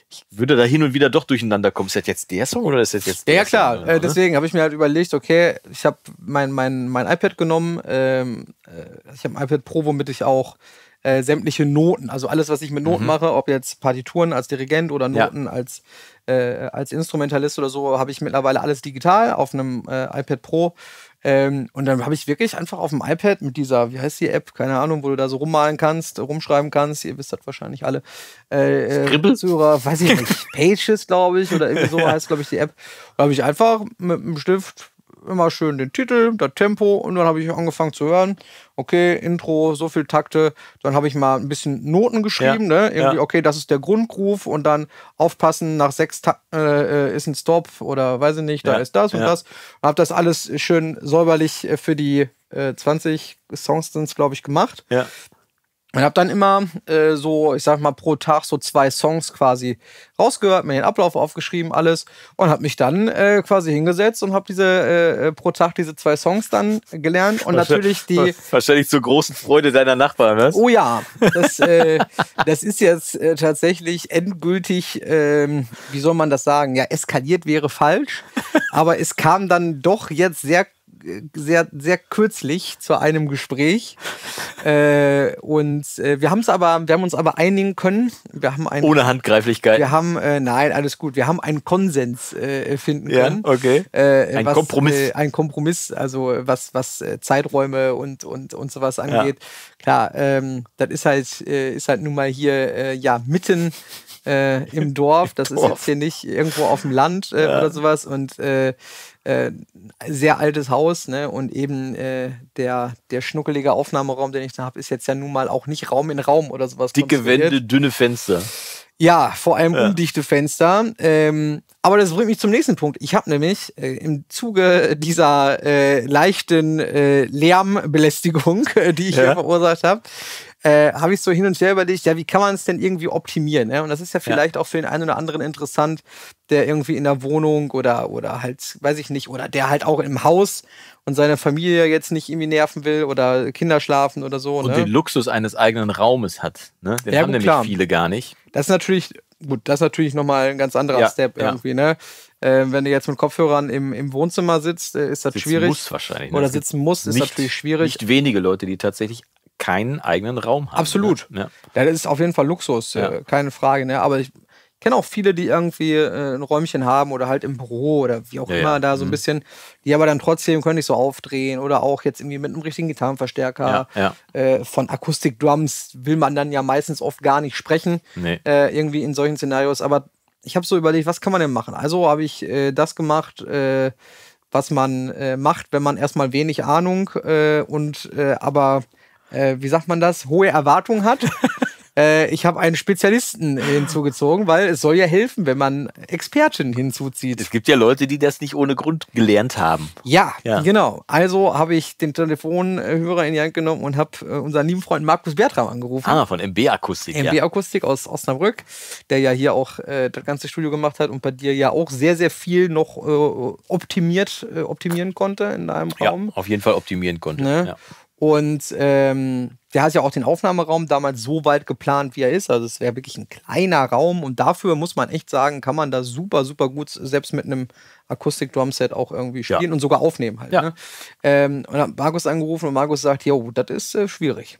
S1: ich würde da hin und wieder doch durcheinander kommen. Ist das jetzt der Song oder ist das jetzt
S2: der Ja, klar. Song, äh, deswegen habe ich mir halt überlegt, okay, ich habe mein, mein, mein iPad genommen. Ähm, äh, ich habe ein iPad Pro, womit ich auch äh, sämtliche Noten, also alles, was ich mit Noten mhm. mache, ob jetzt Partituren als Dirigent oder Noten ja. als äh, als Instrumentalist oder so habe ich mittlerweile alles digital auf einem äh, iPad Pro. Ähm, und dann habe ich wirklich einfach auf dem iPad mit dieser, wie heißt die App, keine Ahnung, wo du da so rummalen kannst, rumschreiben kannst, ihr wisst das wahrscheinlich alle. Äh, äh Zuhörer, weiß ich nicht, Pages, glaube ich, oder irgendwie so heißt, glaube ich, die App. Da habe ich einfach mit einem Stift immer schön den Titel, das Tempo und dann habe ich angefangen zu hören, okay, Intro, so viel Takte, dann habe ich mal ein bisschen Noten geschrieben, ja, ne? Irgendwie, ja. okay, das ist der Grundgroove und dann aufpassen, nach sechs Ta äh, ist ein Stop oder weiß ich nicht, da ja, ist das und das. Und habe das alles schön säuberlich äh, für die äh, 20 Songs, glaube ich, gemacht. Ja. Und habe dann immer äh, so, ich sag mal, pro Tag so zwei Songs quasi rausgehört, mir den Ablauf aufgeschrieben, alles. Und habe mich dann äh, quasi hingesetzt und habe diese äh, äh, pro Tag diese zwei Songs dann gelernt. Und natürlich die.
S1: Wahrscheinlich zur großen Freude deiner Nachbarn, was? Oh ja.
S2: Das, äh, das ist jetzt äh, tatsächlich endgültig, ähm, wie soll man das sagen? Ja, eskaliert wäre falsch. aber es kam dann doch jetzt sehr sehr, sehr kürzlich zu einem Gespräch. äh, und äh, wir haben es aber, wir haben uns aber einigen können. Wir haben einen, Ohne Handgreiflichkeit. Wir haben, äh, nein, alles gut. Wir haben einen Konsens äh, finden ja, können. Okay. Äh, ein was, Kompromiss. Äh, ein Kompromiss, also was, was Zeiträume und, und, und sowas angeht. Ja. Klar, ähm, das ist halt, ist halt nun mal hier ja mitten äh, im Dorf. Das Dorf. ist jetzt hier nicht irgendwo auf dem Land äh, ja. oder sowas. Und äh, äh, sehr altes Haus ne? und eben äh, der, der schnuckelige Aufnahmeraum, den ich da habe, ist jetzt ja nun mal auch nicht Raum in Raum oder sowas. Dicke
S1: Wände, dünne Fenster.
S2: Ja, vor allem ja. undichte Fenster. Ähm, aber das bringt mich zum nächsten Punkt. Ich habe nämlich äh, im Zuge dieser äh, leichten äh, Lärmbelästigung, die ich ja. hier verursacht habe, äh, habe ich so hin und her überlegt, ja, wie kann man es denn irgendwie optimieren? Ne? Und das ist ja vielleicht ja. auch für den einen oder anderen interessant, der irgendwie in der Wohnung oder, oder halt, weiß ich nicht, oder der halt auch im Haus und seine Familie jetzt nicht irgendwie nerven will oder Kinder schlafen oder so. Und ne? den
S1: Luxus eines eigenen Raumes hat. Ne?
S2: Den ja, haben gut, nämlich klar. viele gar nicht. Das ist natürlich, gut, das ist natürlich nochmal ein ganz anderer ja, Step irgendwie, ne? Äh, wenn du jetzt mit Kopfhörern im, im Wohnzimmer sitzt, äh, ist das sitzen schwierig. Muss wahrscheinlich. Ne? Oder sitzen muss, ist nicht, natürlich schwierig. Nicht wenige Leute, die tatsächlich keinen eigenen Raum haben. Absolut. Ne? Ja. Das ist auf jeden Fall Luxus, äh, ja. keine Frage. Ne? Aber ich kenne auch viele, die irgendwie äh, ein Räumchen haben oder halt im Büro oder wie auch ja, immer da so ein mhm. bisschen, die aber dann trotzdem können nicht so aufdrehen oder auch jetzt irgendwie mit einem richtigen Gitarrenverstärker. Äh, von Akustikdrums will man dann ja meistens oft gar nicht sprechen, nee. Äh, irgendwie in solchen Szenarios. Aber ich habe so überlegt, was kann man denn machen? Also habe ich das gemacht was man macht, wenn man erstmal wenig Ahnung und aber äh, wie sagt man das, hohe Erwartungen hat. Äh, ich habe einen Spezialisten hinzugezogen, weil es soll ja helfen, wenn man Experten hinzuzieht. Es
S1: gibt ja Leute, die das nicht ohne Grund gelernt haben.
S2: Ja, ja. genau. Also habe ich den Telefonhörer in die Hand genommen und habe äh, unseren lieben Freund Markus Bertram angerufen. Ah,
S1: von MB Akustik. MB ja.
S2: Akustik aus Osnabrück, der ja hier auch äh, das ganze Studio gemacht hat und bei dir ja auch sehr, sehr viel noch äh, optimiert, äh, optimieren konnte in deinem Raum.
S1: Ja, auf jeden Fall optimieren konnte. Ne?
S2: Ja. Und ähm, der hat ja auch den Aufnahmeraum damals so weit geplant, wie er ist. Also es wäre wirklich ein kleiner Raum. Und dafür muss man echt sagen, kann man da super, super gut selbst mit einem Akustik-Drumset auch irgendwie spielen ja. und sogar aufnehmen halt. Ja. Ne? Ähm, und dann hat Markus angerufen und Markus sagt, jo, das ist äh, schwierig.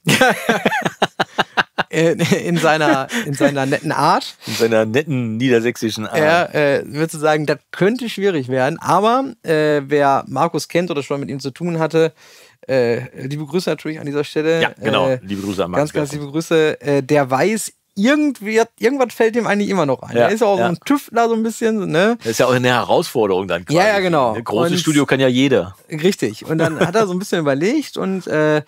S2: in, in, seiner, in seiner netten Art.
S1: In seiner netten niedersächsischen Art. Er
S2: äh, würde sagen, das könnte schwierig werden. Aber äh, wer Markus kennt oder schon mit ihm zu tun hatte, äh, liebe Grüße natürlich an dieser Stelle. Ja, genau. Äh, liebe Grüße an Max. Ganz, ganz liebe Grüße. Äh, der weiß, irgendwie, irgendwas fällt ihm eigentlich immer noch ein. Ja, er ist auch ja. so ein Tüftler so ein bisschen. Ne? Das ist ja
S1: auch eine Herausforderung dann quasi. Ja, ja, genau. Ein großes und, Studio kann ja jeder.
S2: Richtig. Und dann hat er so ein bisschen überlegt und äh,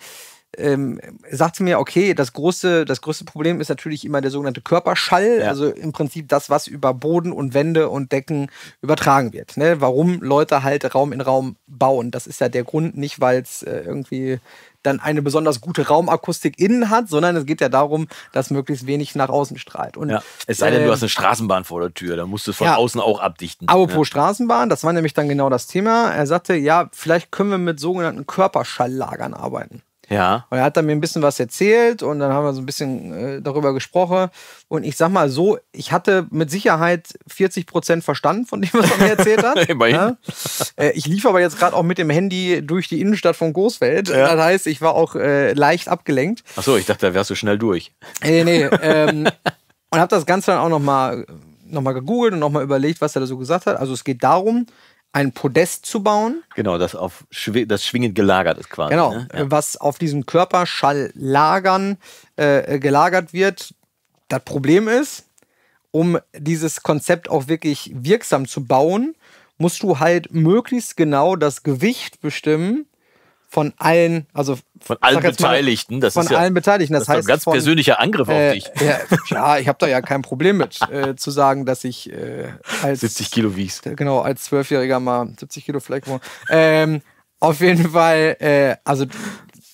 S2: ähm, sagte mir, okay, das große, das größte Problem ist natürlich immer der sogenannte Körperschall, ja. also im Prinzip das, was über Boden und Wände und Decken übertragen wird. Ne? Warum Leute halt Raum in Raum bauen. Das ist ja der Grund, nicht weil es äh, irgendwie dann eine besonders gute Raumakustik innen hat, sondern es geht ja darum, dass möglichst wenig nach außen strahlt. Und, ja, es sei denn, äh, du ähm, hast eine
S1: Straßenbahn vor der Tür, da musst du es von ja, außen auch abdichten. Apropos ja. Ne?
S2: Straßenbahn, das war nämlich dann genau das Thema. Er sagte, ja, vielleicht können wir mit sogenannten Körperschalllagern arbeiten. Ja. Und er hat dann mir ein bisschen was erzählt und dann haben wir so ein bisschen äh, darüber gesprochen. Und ich sag mal so, ich hatte mit Sicherheit 40 Prozent verstanden von dem, was er mir erzählt hat. ja? äh, ich lief aber jetzt gerade auch mit dem Handy durch die Innenstadt von Großfeld. Ja. Das heißt, ich war auch äh, leicht abgelenkt.
S1: Achso, ich dachte, da wärst du schnell durch.
S2: Nee, nee. Ähm, und habe das Ganze dann auch nochmal noch mal gegoogelt und nochmal überlegt, was er da so gesagt hat. Also es geht darum, ein Podest zu bauen.
S1: Genau, das, auf, das schwingend gelagert ist quasi. Genau, ne?
S2: ja. was auf diesem Körperschall lagern, äh, gelagert wird. Das Problem ist, um dieses Konzept auch wirklich wirksam zu bauen, musst du halt möglichst genau das Gewicht bestimmen, von allen, also von allen Beteiligten. das von ist ja, Beteiligten. Das, das heißt, ist ein ganz von, persönlicher Angriff auf äh, dich. Ja, ja ich habe da ja kein Problem mit, äh, zu sagen, dass ich äh, als 70 Kilo wiegst. Genau, als Zwölfjähriger mal 70 Kilo vielleicht Ähm, auf jeden Fall, äh, also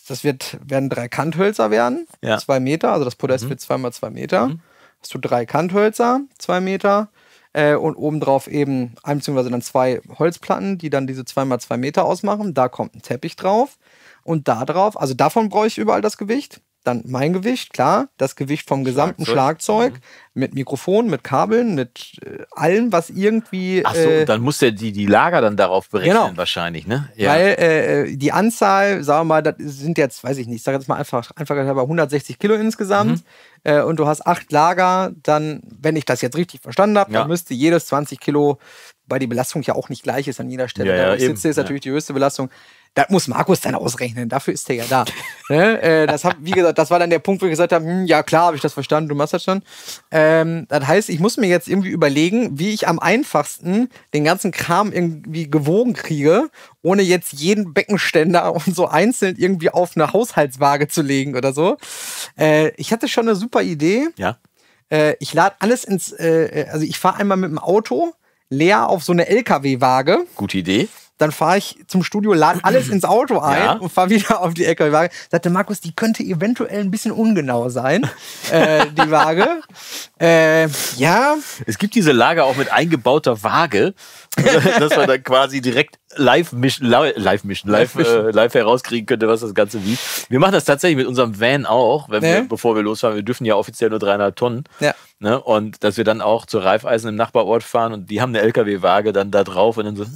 S2: das wird, werden drei Kanthölzer werden, ja. zwei Meter. Also das Podest mhm. wird zweimal zwei Meter. Mhm. Hast du drei Kanthölzer, zwei Meter. Äh, und obendrauf eben ein bzw. dann zwei Holzplatten, die dann diese 2x2 Meter ausmachen. Da kommt ein Teppich drauf. Und da drauf, also davon brauche ich überall das Gewicht dann mein Gewicht, klar, das Gewicht vom gesamten Schlagzeug, mhm. mit Mikrofon, mit Kabeln, mit äh, allem, was irgendwie. Ach so, äh, dann
S1: muss der die, die Lager dann darauf berechnen, genau. wahrscheinlich, ne? Ja.
S2: Weil äh, äh die Anzahl, sagen wir mal, das sind jetzt, weiß ich nicht, ich sage jetzt mal einfach, einfach 160 Kilo insgesamt mhm. Äh, und du hast acht Lager, dann, wenn ich das jetzt richtig verstanden habe, ja. dann müsste jedes 20 Kilo, weil die Belastung ja auch nicht gleich ist an jeder Stelle. Ja, da ne? ja, sitze, ist natürlich die höchste Belastung das muss Markus dann ausrechnen, dafür ist er ja da. ne? äh, das hab, wie gesagt, das war dann der Punkt, wo ich gesagt habe, hm, ja klar, habe ich das verstanden, du machst das schon. Ähm, das heißt, ich muss mir jetzt irgendwie überlegen, wie ich am einfachsten den ganzen Kram irgendwie gewogen kriege, ohne jetzt jeden Beckenständer und so einzeln irgendwie auf eine Haushaltswaage zu legen oder so. Äh, ich hatte schon eine super Idee. Ja. Äh, ich lade alles ins, äh, äh, also ich fahre einmal mit dem Auto leer auf so eine LKW-Waage. Gute Idee dann fahre ich zum Studio, lade alles ins Auto ein ja. und fahre wieder auf die LKW-Waage. Sagte Markus, die könnte eventuell ein bisschen ungenau sein, äh, die Waage.
S1: äh, ja. Es gibt diese Lager auch mit eingebauter Waage, dass man dann quasi direkt live mischen, live mischen, live, äh, live herauskriegen könnte, was das Ganze wiegt. Wir machen das tatsächlich mit unserem Van auch, wenn wir, bevor wir losfahren. Wir dürfen ja offiziell nur 300 Tonnen. Ja. Ne? Und dass wir dann auch zu Reifeisen im Nachbarort fahren und die haben eine LKW-Waage dann da drauf und dann so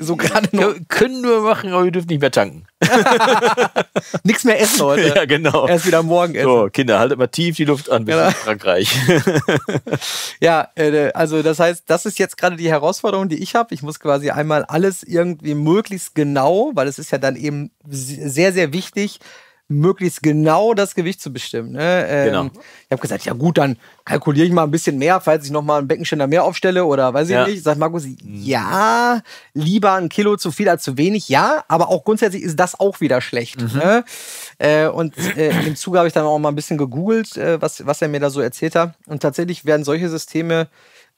S1: so gerade noch. Können nur machen, aber wir dürfen nicht mehr tanken.
S2: Nichts mehr essen heute. Ja,
S1: genau. Erst wieder morgen essen. So, Kinder, haltet mal tief die Luft an, bis genau. Frankreich.
S2: ja, äh, also das heißt, das ist jetzt gerade die Herausforderung, die ich habe. Ich muss quasi einmal alles irgendwie möglichst genau, weil es ist ja dann eben sehr, sehr wichtig, möglichst genau das Gewicht zu bestimmen. Ne? Ähm, genau. Ich habe gesagt, ja gut, dann kalkuliere ich mal ein bisschen mehr, falls ich nochmal einen Beckenständer mehr aufstelle oder weiß ich ja. nicht. Sagt Markus, mhm. ja, lieber ein Kilo zu viel als zu wenig, ja, aber auch grundsätzlich ist das auch wieder schlecht. Mhm. Ne? Äh, und äh, im Zuge habe ich dann auch mal ein bisschen gegoogelt, äh, was, was er mir da so erzählt hat. Und tatsächlich werden solche Systeme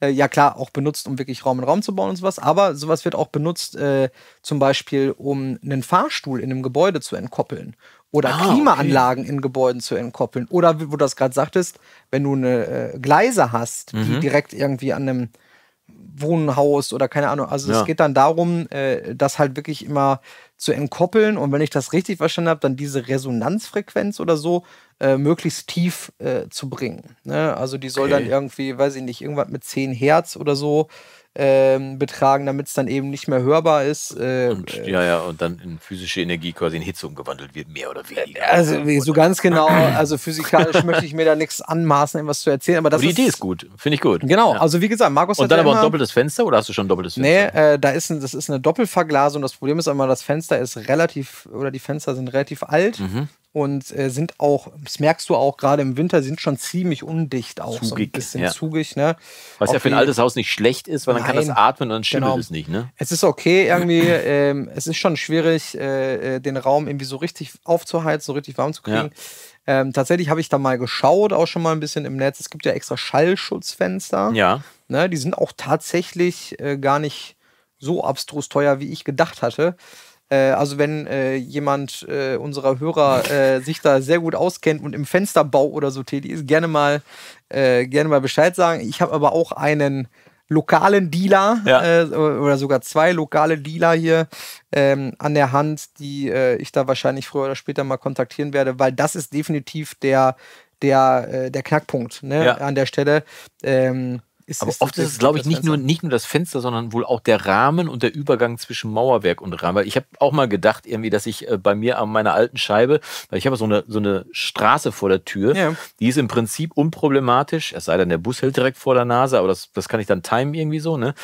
S2: äh, ja klar auch benutzt, um wirklich Raum in Raum zu bauen und sowas, aber sowas wird auch benutzt, äh, zum Beispiel, um einen Fahrstuhl in einem Gebäude zu entkoppeln oder ah, Klimaanlagen okay. in Gebäuden zu entkoppeln. Oder wo du das gerade sagtest, wenn du eine äh, Gleise hast, mhm. die direkt irgendwie an einem Wohnhaus oder keine Ahnung. Also ja. es geht dann darum, äh, das halt wirklich immer zu entkoppeln und wenn ich das richtig verstanden habe, dann diese Resonanzfrequenz oder so äh, möglichst tief zu bringen. Ne? Also die soll okay. dann irgendwie, weiß ich nicht, irgendwas mit 10 Hertz oder so ähm, betragen, damit es dann eben nicht mehr hörbar ist. Äh, und, äh,
S1: ja, ja, und dann in physische Energie quasi in Hitze umgewandelt wird, mehr oder äh, weniger. Also
S2: oder so ganz genau, also physikalisch möchte ich mir da nichts anmaßen, was zu erzählen. Aber, das aber die ist, Idee ist
S1: gut, finde ich gut.
S2: Genau, ja. also wie gesagt, Markus Und dann ja aber immer, ein doppeltes
S1: Fenster oder hast du schon ein doppeltes Fenster?
S2: Nee, äh, da ist ein, das ist eine Doppelverglasung. Das Problem ist einmal, das Fenster ist relativ, oder die Fenster sind relativ alt. Mhm und äh, sind auch, das merkst du auch gerade im Winter, sind schon ziemlich undicht auch. Zugig, so ein bisschen ja. zugig, ne? Was auch ja für ein altes Haus nicht schlecht ist, weil nein, dann kann das atmen und dann schimmelt genau. es nicht, ne? Es ist okay, irgendwie, ähm, es ist schon schwierig, äh, äh, den Raum irgendwie so richtig aufzuheizen, so richtig warm zu kriegen. Ja. Ähm, tatsächlich habe ich da mal geschaut, auch schon mal ein bisschen im Netz. Es gibt ja extra Schallschutzfenster. Ja. Ne, die sind auch tatsächlich äh, gar nicht so abstrus teuer, wie ich gedacht hatte. Äh, also wenn äh, jemand äh, unserer Hörer äh, sich da sehr gut auskennt und im Fensterbau oder so tätig ist, gerne mal, äh, gerne mal Bescheid sagen. Ich habe aber auch einen lokalen Dealer ja. Äh, oder sogar zwei lokale Dealer hier ähm, an der Hand, die ich da wahrscheinlich früher oder später mal kontaktieren werde, weil das ist definitiv der, der, der Knackpunkt ne, ja. an der Stelle. Ähm, ist, Aber ist oft ist es, glaube ich, nicht nur,
S1: nicht nur das Fenster, sondern wohl auch der Rahmen und der Übergang zwischen Mauerwerk und Rahmen. Weil ich habe auch mal gedacht, irgendwie, dass ich äh, bei mir an meiner alten Scheibe, weil ich habe so eine, so eine Straße vor der Tür, ja. die ist im Prinzip unproblematisch, es sei denn, der Bus hält direkt vor der Nase, aber das, das kann ich dann timen irgendwie so, ne?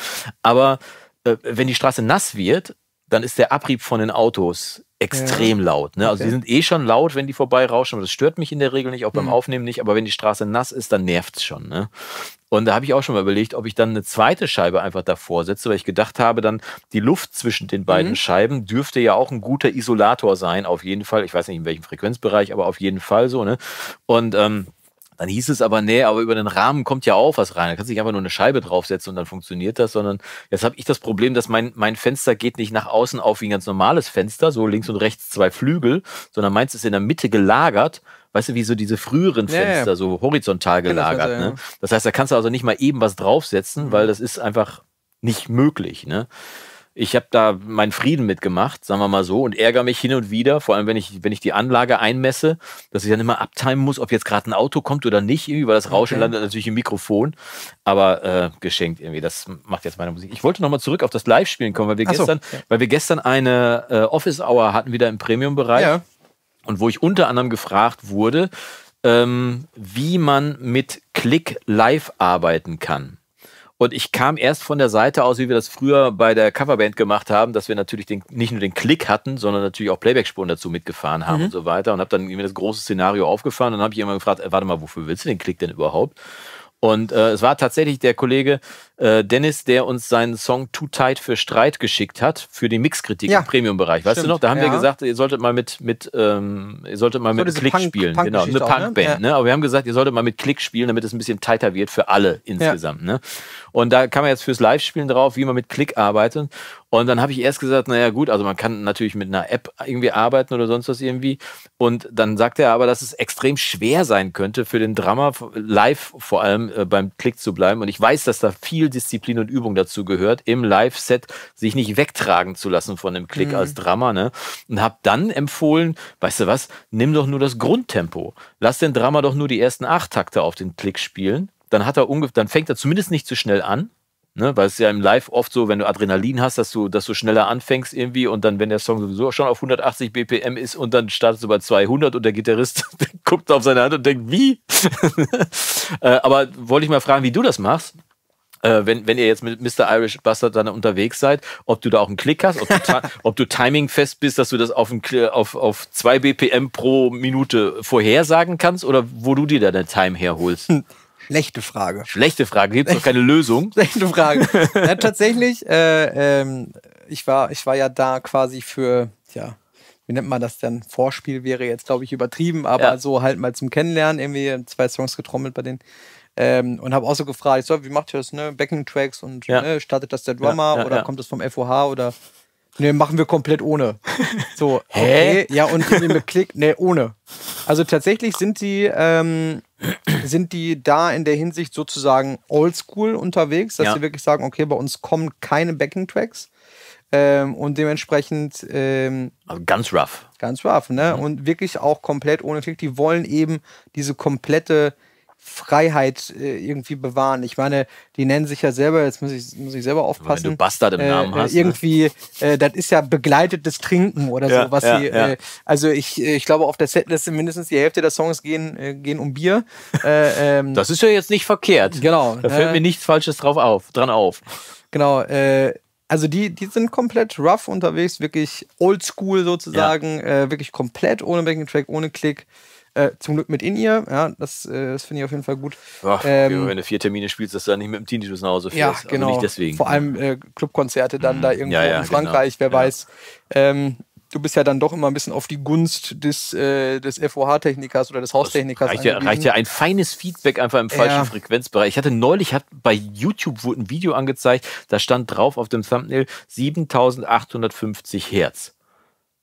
S1: Aber äh, wenn die Straße nass wird, dann ist der Abrieb von den Autos extrem ja. laut. Ne? Also okay. die sind eh schon laut, wenn die vorbei rauschen, aber das stört mich in der Regel nicht, auch beim mhm. Aufnehmen nicht, aber wenn die Straße nass ist, dann nervt es schon. Ne? Und da habe ich auch schon mal überlegt, ob ich dann eine zweite Scheibe einfach davor setze, weil ich gedacht habe, dann die Luft zwischen den beiden mhm. Scheiben dürfte ja auch ein guter Isolator sein, auf jeden Fall. Ich weiß nicht in welchem Frequenzbereich, aber auf jeden Fall so. Ne? Und ähm, dann hieß es aber, nee, aber über den Rahmen kommt ja auch was rein. Da kannst du nicht einfach nur eine Scheibe draufsetzen und dann funktioniert das, sondern jetzt habe ich das Problem, dass mein, mein Fenster geht nicht nach außen auf wie ein ganz normales Fenster, so links und rechts zwei Flügel, sondern meins ist in der Mitte gelagert weißt du, wie so diese früheren Fenster, yeah. so horizontal gelagert. Das, genau, ne? das heißt, da kannst du also nicht mal eben was draufsetzen, mhm. weil das ist einfach nicht möglich. Ne? ich habe da meinen Frieden mitgemacht, sagen wir mal so, und ärgere mich hin und wieder, vor allem wenn ich, wenn ich die Anlage einmesse, dass ich dann immer abtimen muss, ob jetzt gerade ein Auto kommt oder nicht, irgendwie, weil das Rauschen okay. landet natürlich im Mikrofon. Aber äh, geschenkt irgendwie, das macht jetzt meine Musik. Ich wollte nochmal zurück auf das Live-Spielen kommen, weil wir gestern, so. weil wir gestern eine äh, Office-Hour hatten, wieder im Premium-Bereich. Ja. Und wo ich unter anderem gefragt wurde, ähm, wie man mit Klick live arbeiten kann. Und ich kam erst von der Seite aus, wie wir das früher bei der Coverband gemacht haben, dass wir natürlich den, nicht nur den Klick hatten, sondern natürlich auch Playback-Spuren dazu mitgefahren haben mhm. und so weiter. Und habe dann irgendwie das große Szenario aufgefahren und dann habe ich immer gefragt, äh, warte mal, wofür willst du den Klick denn überhaupt? Und äh, es war tatsächlich der Kollege äh, Dennis, der uns seinen Song Too Tight für Streit geschickt hat, für die Mixkritik ja. im Premium-Bereich. Weißt Stimmt. du noch? Da haben ja. wir gesagt, ihr solltet mal mit, mit, ähm, ihr solltet mal mit Klick Punk, spielen. Punk genau, eine ne? Punkband. Ne? ne? Aber wir haben gesagt, ihr solltet mal mit Klick spielen, damit es ein bisschen tighter wird für alle insgesamt. Ne? Und da kann man jetzt fürs Live-Spielen drauf, wie man mit Klick arbeitet. Und dann habe ich erst gesagt, naja gut, also man kann natürlich mit einer App irgendwie arbeiten oder sonst was irgendwie. Und dann sagt er aber, dass es extrem schwer sein könnte für den Drummer live vor allem äh, beim Klick zu bleiben. Und ich weiß, dass da viel Disziplin und Übung dazu gehört, im Live-Set sich nicht wegtragen zu lassen von dem Klick mhm. als Drummer. Ne? Und habe dann empfohlen, weißt du was, nimm doch nur das Grundtempo. Lass den Drummer doch nur die ersten acht Takte auf den Klick spielen. Dann hat er ungefähr, dann fängt er zumindest nicht zu schnell an Ne? Weil es ja im Live oft so, wenn du Adrenalin hast, dass du, dass du schneller anfängst irgendwie und dann, wenn der Song sowieso schon auf 180 BPM ist und dann startest du bei 200 und der Gitarrist guckt auf seine Hand und denkt, wie? äh, aber wollte ich mal fragen, wie du das machst? Äh, wenn, wenn ihr jetzt mit Mr. Irish Bastard dann unterwegs seid, ob du da auch einen Klick hast, ob du, ob du timingfest bist, dass du das auf, ein, auf, auf 2 BPM pro Minute vorhersagen kannst oder wo du dir da deine Time herholst.
S2: Schlechte Frage.
S1: Schlechte Frage. Gibt es doch keine Lösung?
S2: Schlechte Frage. ja, tatsächlich, äh, ähm, ich, war, ich war ja da quasi für, ja, wie nennt man das denn? Vorspiel wäre jetzt, glaube ich, übertrieben, aber ja. so halt mal zum Kennenlernen, irgendwie zwei Songs getrommelt bei denen. Ähm, und habe auch so gefragt, so, wie macht ihr das, ne? Backing-Tracks und ja. ne, startet das der Drummer ja, oder kommt das vom FOH oder ne, machen wir komplett ohne. so, Hä? ja, und mit Klick, ne, ohne. Also tatsächlich sind die, ähm, sind die da in der Hinsicht sozusagen oldschool unterwegs, dass ja. sie wirklich sagen, okay, bei uns kommen keine Backing-Tracks? Ähm, und dementsprechend. Ähm, also ganz rough. Ganz rough, ne? Mhm. Und wirklich auch komplett ohne Klick. Die wollen eben diese komplette Freiheit äh, irgendwie bewahren. Ich meine, die nennen sich ja selber, jetzt muss ich, muss ich selber aufpassen. Wenn du Bastard im äh, Namen äh, hast. Ne? Irgendwie, ne? äh, das ist ja begleitetes Trinken oder ja, so, was ja, sie, ja. Äh, also ich, äh, ich glaube, auf der Setlist sind mindestens die Hälfte der Songs gehen, gehen um Bier. Ähm, das ist ja jetzt nicht verkehrt. Genau. Da fällt ne? mir nichts Falsches drauf auf, dran auf. Genau, also die, die sind komplett rough unterwegs, wirklich oldschool sozusagen, wirklich komplett ohne Backing-Track, ohne Klick. Äh, zum Glück mit in ihr, ja, das, äh, das finde ich auf jeden Fall gut. Ach, ähm,
S1: wenn du vier Termine spielst, dass du dann nicht mit dem Tinnitus nach Hause fährst. Ja, also genau. Also nicht deswegen. Vor
S2: allem äh, Clubkonzerte dann mhm. da irgendwo ja, genau. ja, in Frankreich, genau. wer weiß. Ähm, du bist ja dann doch immer ein bisschen auf die Gunst des, äh, des FOH-Technikers oder des Haustechnikers. Reicht ja, reicht ja, ein feines Feedback
S1: einfach im falschen ja. Frequenzbereich. Ich hatte neulich, hat bei YouTube wurde ein Video angezeigt, da stand drauf auf dem Thumbnail 7850 Hertz.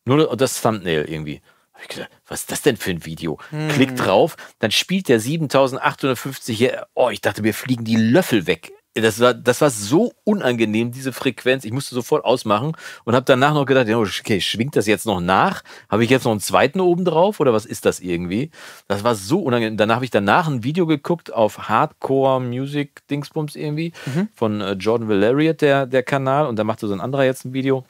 S1: Nur das Thumbnail irgendwie. Hab ich gedacht, was ist das denn für ein Video? Hm. Klick drauf, dann spielt der 7850 hier. Oh, ich dachte, mir fliegen die Löffel weg. Das war, das war so unangenehm, diese Frequenz. Ich musste sofort ausmachen und habe danach noch gedacht, okay, schwingt das jetzt noch nach? Habe ich jetzt noch einen zweiten oben drauf oder was ist das irgendwie? Das war so unangenehm. Danach habe ich danach ein Video geguckt auf Hardcore Music Dingsbums irgendwie mhm. von äh, Jordan Valeriot, der, der Kanal. Und da machte so ein anderer jetzt ein Video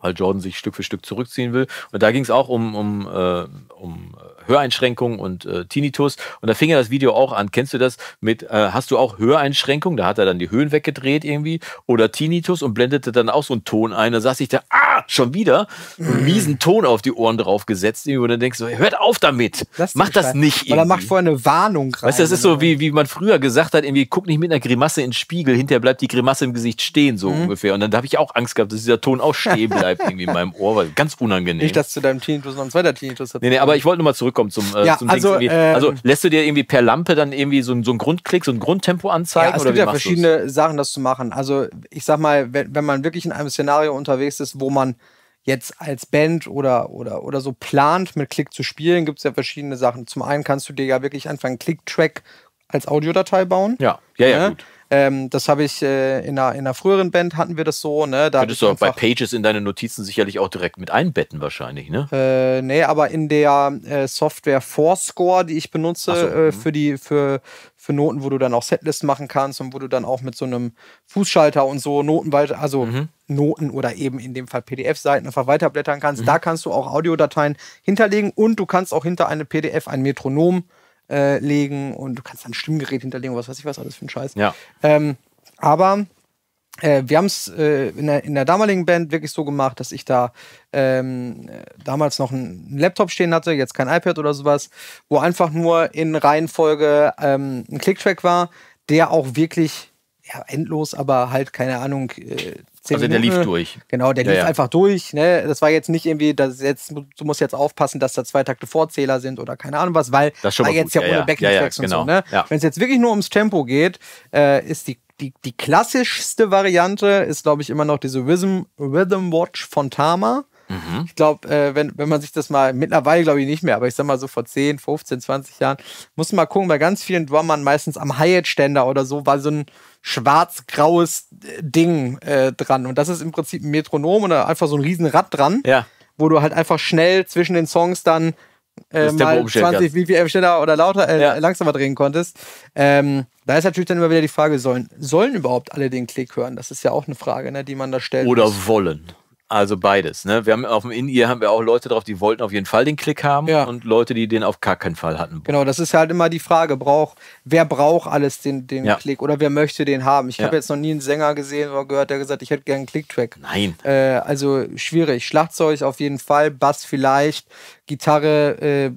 S1: weil Jordan sich Stück für Stück zurückziehen will. Und da ging es auch um, um, äh, um äh, Höreinschränkungen und äh, Tinnitus. Und da fing er das Video auch an. Kennst du das mit, äh, hast du auch Höreinschränkungen? Da hat er dann die Höhen weggedreht irgendwie oder Tinnitus und blendete dann auch so einen Ton ein. Da saß ich da, ah, schon wieder einen mm. miesen Ton auf die Ohren draufgesetzt. Und dann denkst du, hört auf damit. Lass Mach das rein. nicht. Oder macht
S2: vorher eine Warnung rein. Weißt du, das ist
S1: ne? so, wie, wie man früher gesagt hat, irgendwie guck nicht mit einer Grimasse ins Spiegel, hinterher bleibt die Grimasse im Gesicht stehen, so mhm. ungefähr. Und dann habe ich auch Angst gehabt, dass dieser Ton auch stehen bleibt irgendwie in meinem Ohr, weil ganz unangenehm. Nicht, dass
S2: zu deinem Tinnitus noch ein zweiter Tinnitus hat. Nee, nee, aber
S1: ich wollte nochmal mal zurück zurückkommen zum, äh, ja, zum also, Dings also ähm, also lässt du dir irgendwie per Lampe dann irgendwie so, so einen Grundklick, so ein Grundtempo anzeigen? Ja, es oder gibt ja verschiedene
S2: du's? Sachen, das zu machen. Also ich sag mal, wenn, wenn man wirklich in einem Szenario unterwegs ist, wo man jetzt als Band oder, oder, oder so plant, mit Klick zu spielen, gibt es ja verschiedene Sachen. Zum einen kannst du dir ja wirklich einfach einen Klick-Track als Audiodatei bauen. Ja, ja, ja, ja. Ne? gut. Ähm, das habe ich äh, in, einer, in, einer, früheren Band hatten wir das so. Ne? Da Könntest du auch bei
S1: Pages in deine Notizen sicherlich auch direkt mit einbetten wahrscheinlich,
S2: ne? Äh, nee, aber in der äh, Software Fourscore, die ich benutze so, äh, mhm. für die für, für Noten, wo du dann auch Setlists machen kannst und wo du dann auch mit so einem Fußschalter und so Noten weiter, also mhm. Noten oder eben in dem Fall PDF-Seiten einfach weiterblättern kannst. Mhm. Da kannst du auch Audiodateien hinterlegen und du kannst auch hinter eine PDF ein Metronom äh, legen und du kannst dann ein Stimmgerät hinterlegen, was weiß ich was alles für ein Scheiß. Ja. Ähm, aber äh, wir haben es äh, in, in, der, damaligen Band wirklich so gemacht, dass ich da ähm, damals noch einen Laptop stehen hatte, jetzt kein iPad oder sowas, wo einfach nur in Reihenfolge ähm, ein Clicktrack war, der auch wirklich ja, endlos, aber halt keine Ahnung, äh, zehn Also Minuten. der lief durch. Genau, der ja, lief ja. einfach durch. Ne? Das war jetzt nicht irgendwie, das jetzt, du musst jetzt aufpassen, dass da zwei Takte Vorzähler sind oder keine Ahnung was, weil das schon war jetzt gut. ja, ohne Backing-Tracks ja, genau. und so. Genau. Ne? Wenn es jetzt wirklich nur ums Tempo geht, äh, ist die die, die klassischste Variante ist, glaube ich, immer noch diese Rhythm, Rhythm Watch von Tama. Mhm. Ich glaube, äh, wenn, wenn man sich das mal, mittlerweile glaube ich nicht mehr, aber ich sag mal so vor 10, 15, 20 Jahren, muss man mal gucken, bei ganz vielen Drummern meistens am Hi-Hat-Ständer oder so war so ein schwarz-graues äh, Ding äh, dran. Und das ist im Prinzip ein Metronom oder einfach so ein Riesenrad dran, ja. wo du halt einfach schnell zwischen den Songs dann äh, mal 20 BPM schneller oder lauter, äh, ja. langsamer drehen konntest. Ähm, da ist natürlich dann immer wieder die Frage, sollen, sollen überhaupt alle den Klick hören? Das ist ja auch eine Frage, ne, die man da stellt. Oder muss.
S1: wollen. Also beides. Ne? Wir haben auf dem In-Ear haben wir auch Leute drauf, die wollten auf jeden Fall den Klick haben ja. und Leute, die den auf gar keinen Fall hatten.
S2: Genau, das ist halt immer die Frage, braucht, wer braucht alles den, den ja. Klick oder wer möchte den haben? Ich ja. habe jetzt noch nie einen Sänger gesehen oder gehört, der gesagt, ich hätte gerne einen Klick-Track. Nein. Äh, also schwierig. Schlagzeug auf jeden Fall, Bass vielleicht, Gitarre, äh,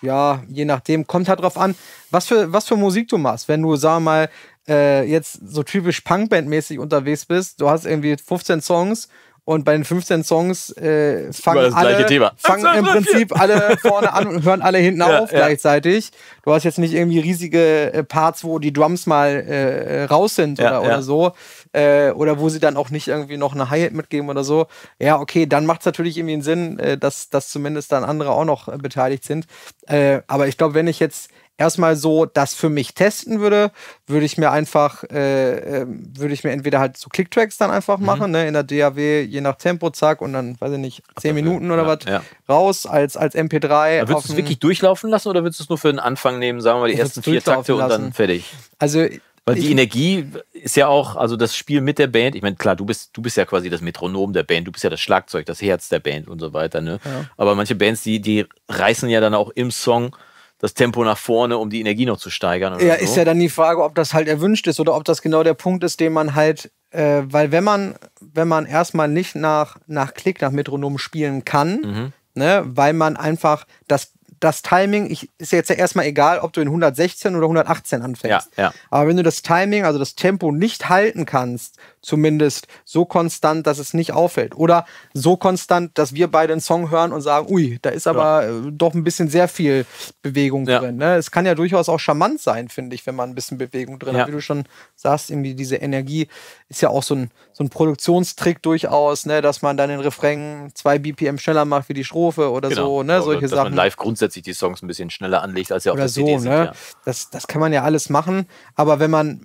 S2: ja, je nachdem. Kommt halt drauf an, was für, was für Musik du machst. Wenn du, sagen wir mal, äh, jetzt so typisch Punkband-mäßig unterwegs bist, du hast irgendwie 15 Songs und bei den 15 Songs äh, fangen, alle, fangen im Prinzip alle vorne an und hören alle hinten ja, auf ja. gleichzeitig. Du hast jetzt nicht irgendwie riesige äh, Parts, wo die Drums mal äh, äh raus sind ja, oder, oder so. Äh, oder wo sie dann auch nicht irgendwie noch eine Hi-Hat mitgeben oder so. Ja, okay, dann macht es natürlich irgendwie einen Sinn, äh, dass, dass zumindest dann andere auch noch beteiligt sind. aber ich glaube, wenn ich jetzt erstmal so das für mich testen würde, würde ich mir einfach, äh, äh, würde ich mir entweder halt so Clicktracks dann einfach mhm. machen, ne, in der DAW, je nach Tempo, zack, und dann, weiß ich nicht, 10 Minuten oder ja, was, ja. raus als, als MP3. Aber würdest du es wirklich
S1: durchlaufen lassen oder würdest du es nur für den Anfang nehmen, sagen wir mal die ersten vier Takte und dann fertig? Also weil die Energie ist ja auch, also das Spiel mit der Band, ich meine, klar, du bist, du bist ja quasi das Metronom der Band, du bist ja das Schlagzeug, das Herz der Band und so weiter, ne? Ja. Aber manche Bands, die, die reißen ja dann auch im Song das Tempo nach vorne, um die Energie noch zu steigern. ja, so. ist ja dann
S2: die Frage, ob das halt erwünscht ist oder ob das genau der Punkt ist, den man halt, äh, weil wenn man, wenn man erstmal nicht nach, nach Klick, nach Metronom spielen kann, mhm. ne, weil man einfach das, das Timing, ich, ist jetzt ja erstmal egal, ob du in 116 oder 118 anfängst. Ja, ja. Aber wenn du das Timing, also das Tempo nicht halten kannst zumindest so konstant, dass es nicht auffällt. Oder so konstant, dass wir beide einen Song hören und sagen, ui, da ist aber ja. Äh, doch ein bisschen sehr viel Bewegung ja. drin. Ne? Es kann ja durchaus auch charmant sein, finde ich, wenn man ein bisschen Bewegung drin ja. hat. Wie du schon sagst, irgendwie diese Energie ist ja auch so ein, so ein Produktionstrick durchaus, ne? dass man dann den Refrain zwei BPM schneller macht wie die Strophe oder genau. so. Ne? Solche dass Sachen. man live
S1: grundsätzlich die Songs ein bisschen schneller anlegt, als ja auf oder der so, sind. Ne?
S2: Das, das kann man ja alles machen, aber wenn man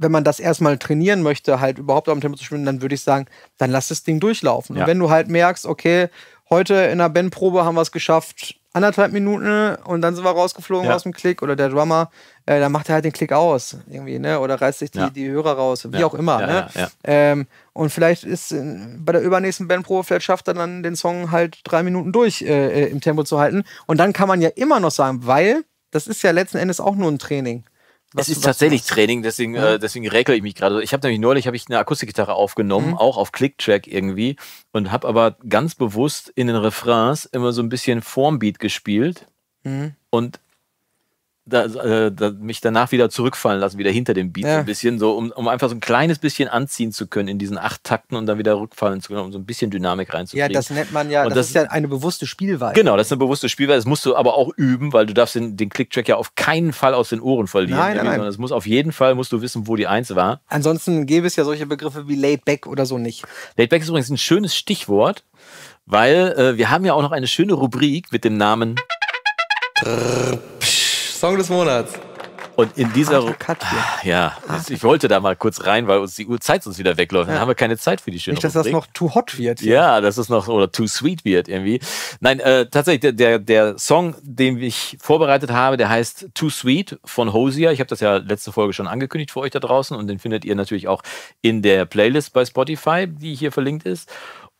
S2: wenn man das erstmal trainieren möchte, halt überhaupt auf dem Tempo zu schwimmen, dann würde ich sagen, dann lass das Ding durchlaufen. Ja. Und wenn du halt merkst, okay, heute in der Bandprobe haben wir es geschafft, anderthalb Minuten und dann sind wir rausgeflogen ja. aus dem Klick oder der Drummer, äh, dann macht er halt den Klick aus irgendwie, ne? Oder reißt sich die, ja. die Hörer raus, wie auch immer. ne? Ähm, und vielleicht ist äh, bei der übernächsten Bandprobe, vielleicht schafft er dann den Song halt drei Minuten durch äh, äh, im Tempo zu halten. Und dann kann man ja immer noch sagen, weil das ist ja letzten Endes auch nur ein Training.
S1: Was, es ist tatsächlich Training, deswegen, ja. äh, deswegen räkel ich mich gerade. Ich habe nämlich neulich hab ich eine Akustikgitarre aufgenommen, mhm. auch auf Clicktrack irgendwie, und habe aber ganz bewusst in den Refrains immer so ein bisschen Formbeat gespielt. Mhm. Und da, äh, da mich danach wieder zurückfallen lassen, wieder hinter dem Beat ja. ein bisschen, so um, um einfach so ein kleines bisschen anziehen zu können in diesen acht Takten und dann wieder rückfallen zu können, um so ein bisschen Dynamik reinzukriegen. Ja, das
S2: nennt man ja, das, das, ist ja eine bewusste Spielweise. Genau,
S1: das ist eine bewusste Spielweise. Das musst du aber auch üben, weil du darfst den, den Click-Track ja auf keinen Fall aus den Ohren verlieren. Nein, nein, nein. Sondern Es muss auf jeden Fall musst du wissen, wo die Eins war.
S2: Ansonsten gäbe es ja solche Begriffe wie Laid Back oder so
S1: nicht. Laid Back ist übrigens ein schönes Stichwort, weil äh, wir haben ja auch noch eine schöne Rubrik mit dem Namen.
S2: Brrr, Song des
S1: Monats. Und in dieser. Cut hier. Ah, ja, ah. ich wollte da mal kurz rein, weil uns die Zeit uns wieder wegläuft. Dann haben wir keine Zeit für die schöne Nicht, dass Rubrik. das noch
S2: too hot wird. Hier.
S1: Ja, dass es noch oder too sweet wird irgendwie. Nein, äh, tatsächlich, der, der Song, den ich vorbereitet habe, der heißt Too Sweet von Hosier. Ich habe das ja letzte Folge schon angekündigt für euch da draußen und den findet ihr natürlich auch in der Playlist bei Spotify, die hier verlinkt ist.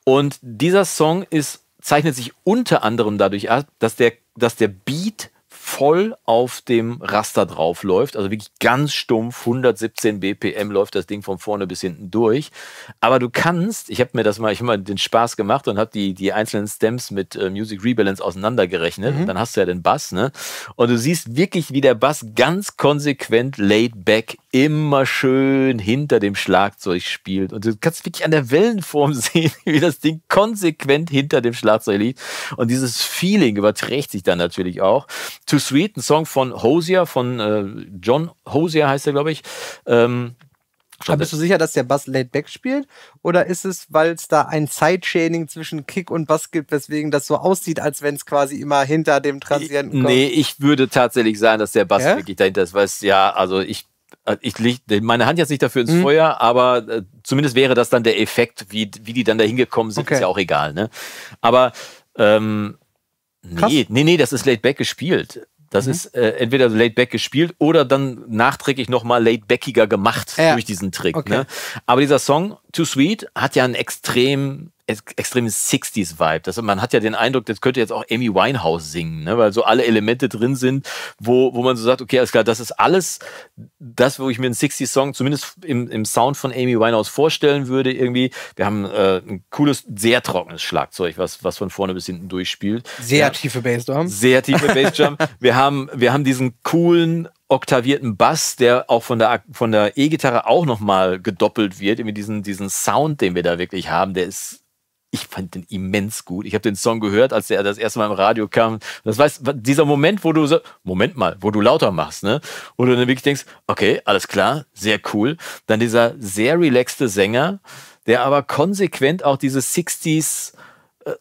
S1: Und dieser Song ist, zeichnet sich unter anderem dadurch ab, dass der, dass der Beat voll auf dem Raster drauf läuft. Also wirklich ganz stumpf, 117 BPM läuft das Ding von vorne bis hinten durch. Aber du kannst, ich habe mir das mal, ich habe mal den Spaß gemacht und habe die, die einzelnen Stems mit äh, Music Rebalance auseinandergerechnet. Mhm. Und dann hast du ja den Bass, ne? Und du siehst wirklich, wie der Bass ganz konsequent laid back immer schön hinter dem Schlagzeug spielt. Und du kannst wirklich an der Wellenform sehen, wie das Ding konsequent hinter dem Schlagzeug liegt. Und dieses Feeling überträgt sich dann natürlich auch. To Sweet, ein Song von Hosier, von äh, John
S2: Hosier heißt er, glaube ich. Ähm, aber bist du sicher, dass der Bass laid back spielt? Oder ist es, weil es da ein Sideshading zwischen Kick und Bass gibt, weswegen das so aussieht, als wenn es quasi immer hinter dem Transienten kommt? Nee,
S1: ich würde tatsächlich sagen, dass der Bass ja? wirklich dahinter ist, weil es ja, also ich, äh, ich leg meine Hand jetzt nicht dafür ins mhm. Feuer, aber äh, zumindest wäre das dann der Effekt, wie, wie die dann da hingekommen sind, okay. ist ja auch egal, ne? Aber, ähm, Nee, Krass. nee, nee, das ist laid back gespielt. Das mhm. ist äh, entweder laid back gespielt oder dann nachträglich nochmal laid backiger gemacht ja. durch diesen Trick. Ne? Okay. Ne? Aber dieser Song, Too Sweet, hat ja einen extrem extremes 60s-Vibe. Also man hat ja den Eindruck, das könnte jetzt auch Amy Winehouse singen, ne? weil so alle Elemente drin sind, wo, wo man so sagt, okay, alles klar, das ist alles das, wo ich mir einen 60s-Song zumindest im, im Sound von Amy Winehouse vorstellen würde irgendwie. Wir haben äh, ein cooles, sehr trockenes Schlagzeug, was, was von vorne bis hinten durchspielt.
S2: Sehr ja, tiefe Bassdrum. Sehr tiefe Bassdrum.
S1: wir, haben, wir haben diesen coolen oktavierten Bass, der auch von der von der E-Gitarre auch nochmal gedoppelt wird, irgendwie diesen diesen Sound, den wir da wirklich haben, der ist ich fand den immens gut. Ich habe den Song gehört, als der das erste Mal im Radio kam. Das weiß dieser Moment, wo du so Moment mal, wo du lauter machst, ne? Wo du dann wirklich denkst, okay, alles klar, sehr cool. Dann dieser sehr relaxte Sänger, der aber konsequent auch diese 60s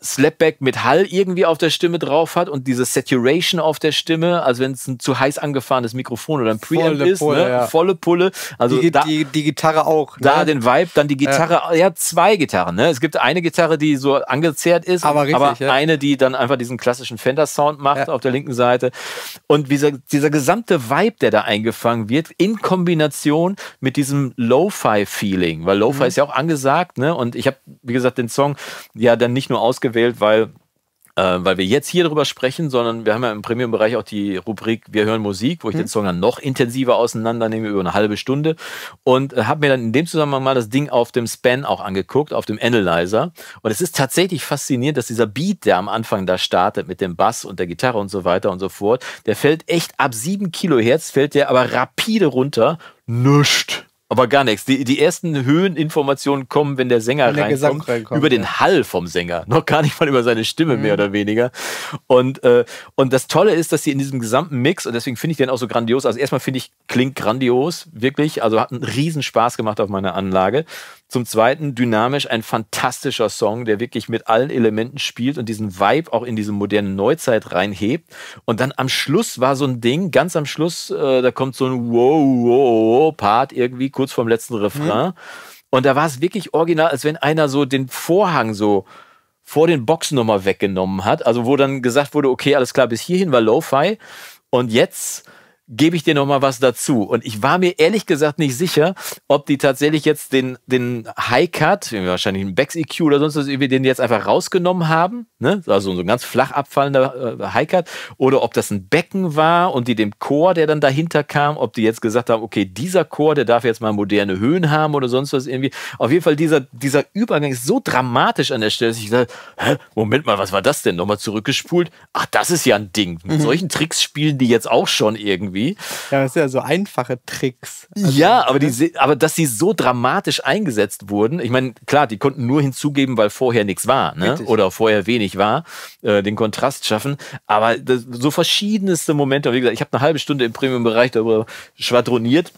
S1: Slapback mit Hall irgendwie auf der Stimme drauf hat und diese Saturation auf der Stimme, also wenn es ein zu heiß angefahrenes Mikrofon oder ein Preamp ist, Pulle, ne? ja. volle Pulle. Also die, da, die, die Gitarre auch. Da ne? den Vibe, dann die Gitarre, ja, ja zwei Gitarren. Ne? Es gibt eine Gitarre, die so angezerrt ist, aber, richtig, aber ja. eine, die dann einfach diesen klassischen Fender-Sound macht auf der linken Seite. Und dieser, dieser gesamte Vibe, der da eingefangen wird, in Kombination mit diesem Lo-Fi-Feeling, weil Lo-Fi mhm. ist ja auch angesagt, ne? Und ich habe, wie gesagt, den Song ja dann nicht nur aus ausgewählt, weil äh, weil wir jetzt hier drüber sprechen, sondern wir haben ja im Premium-Bereich auch die Rubrik Wir hören Musik, wo ich mhm. den Song dann noch intensiver auseinandernehme über eine halbe Stunde und äh, habe mir dann in dem Zusammenhang mal das Ding auf dem Span auch angeguckt, auf dem Analyzer und es ist tatsächlich faszinierend, dass dieser Beat, der am Anfang da startet mit dem Bass und der Gitarre und so weiter und so fort, der fällt echt ab 7 Kilohertz, fällt der aber rapide runter, nüscht aber gar nichts. Die, die ersten Höheninformationen kommen, wenn der Sänger wenn der reinkommt, reinkommt, über ja. den Hall vom Sänger. Noch gar nicht mal über seine Stimme, mhm. mehr oder weniger. Und, äh, und das Tolle ist, dass sie in diesem gesamten Mix, und deswegen finde ich den auch so grandios, also erstmal finde ich, klingt grandios, wirklich. Also hat einen Riesenspaß gemacht auf meiner Anlage. Zum Zweiten dynamisch ein fantastischer Song, der wirklich mit allen Elementen spielt und diesen Vibe auch in diese moderne Neuzeit reinhebt. Und dann am Schluss war so ein Ding, ganz am Schluss, äh, da kommt so ein Wow-Wow-Part irgendwie kurz vorm letzten Refrain. Mhm. Und da war es wirklich original, als wenn einer so den Vorhang so vor den Boxen nochmal weggenommen hat. Also wo dann gesagt wurde, okay, alles klar, bis hierhin war Lo-Fi und jetzt gebe ich dir noch mal was dazu. Und ich war mir ehrlich gesagt nicht sicher, ob die tatsächlich jetzt den, den High Cut, wahrscheinlich einen Backs EQ oder sonst was, irgendwie den jetzt einfach rausgenommen haben, ne? also so ein ganz flach abfallender äh, High Cut, oder ob das ein Becken war und die dem Chor, der dann dahinter kam, ob die jetzt gesagt haben, okay, dieser Chor, der darf jetzt mal moderne Höhen haben oder sonst was irgendwie. Auf jeden Fall dieser, dieser Übergang ist so dramatisch an der Stelle, dass ich dachte, hä, Moment mal, was war das denn? Nochmal zurückgespult? Ach, das ist ja ein Ding. Mit mhm. solchen Tricks spielen die jetzt auch schon irgendwie irgendwie.
S2: Ja, das sind ja so einfache
S1: Tricks. Also, ja, ne? aber, die, aber dass sie so dramatisch eingesetzt wurden, ich meine, klar, die konnten nur hinzugeben, weil vorher nichts war ne? oder vorher wenig war, äh, den Kontrast schaffen. Aber das, so verschiedenste Momente, wie gesagt, ich habe eine halbe Stunde im Premium-Bereich darüber schwadroniert.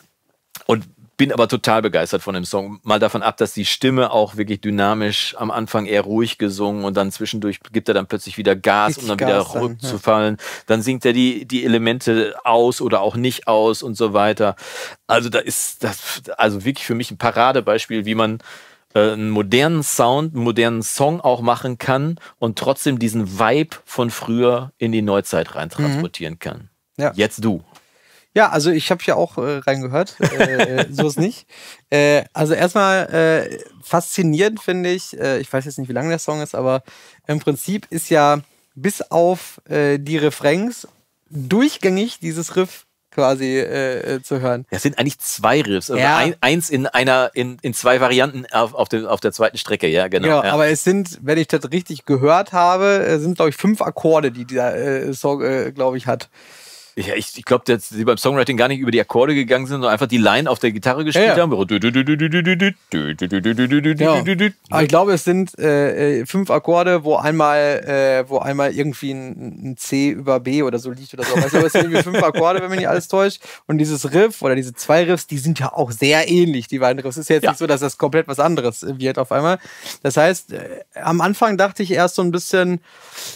S1: Und bin aber total begeistert von dem Song. Mal davon ab, dass die Stimme auch wirklich dynamisch am Anfang eher ruhig gesungen und dann zwischendurch gibt er dann plötzlich wieder Gas, um dann Gas wieder rückzufallen. Ja. Dann singt er die, die Elemente aus oder auch nicht aus und so weiter. Also da ist das, also wirklich für mich ein Paradebeispiel, wie man äh, einen modernen Sound, einen modernen Song auch machen kann und trotzdem diesen Vibe von früher in die Neuzeit reintransportieren mhm. kann. Ja. Jetzt du.
S2: Ja, also ich habe ja auch äh, reingehört, äh, äh, so ist nicht. Äh, also erstmal äh, faszinierend finde ich, äh, ich weiß jetzt nicht, wie lang der Song ist, aber im Prinzip ist ja bis auf die Refrains durchgängig dieses Riff quasi äh, zu hören.
S1: Es sind eigentlich zwei Riffs. Also ja. ein, eins in einer, in, in zwei Varianten auf, auf, dem, auf der zweiten Strecke, ja, genau. genau ja. Aber
S2: es sind, wenn ich das richtig gehört habe, sind, glaube ich, fünf Akkorde, die dieser äh, Song, äh, glaube ich, hat.
S1: Ja, ich, ich glaube, dass sie beim Songwriting gar nicht über die Akkorde gegangen sind, sondern einfach die Line auf der Gitarre gespielt ja, ja. haben.
S2: Ja. Ich glaube, es sind äh, fünf Akkorde, wo einmal, äh, wo einmal irgendwie ein, ein, C über B oder so liegt oder so. Ich glaube, es sind irgendwie fünf Akkorde, wenn man nicht alles täuscht. Und dieses Riff oder diese zwei Riffs, die sind ja auch sehr ähnlich, die beiden Riffs. Es ist jetzt nicht so, dass das komplett was anderes wird auf einmal. Das heißt, äh, am Anfang dachte ich erst so ein bisschen,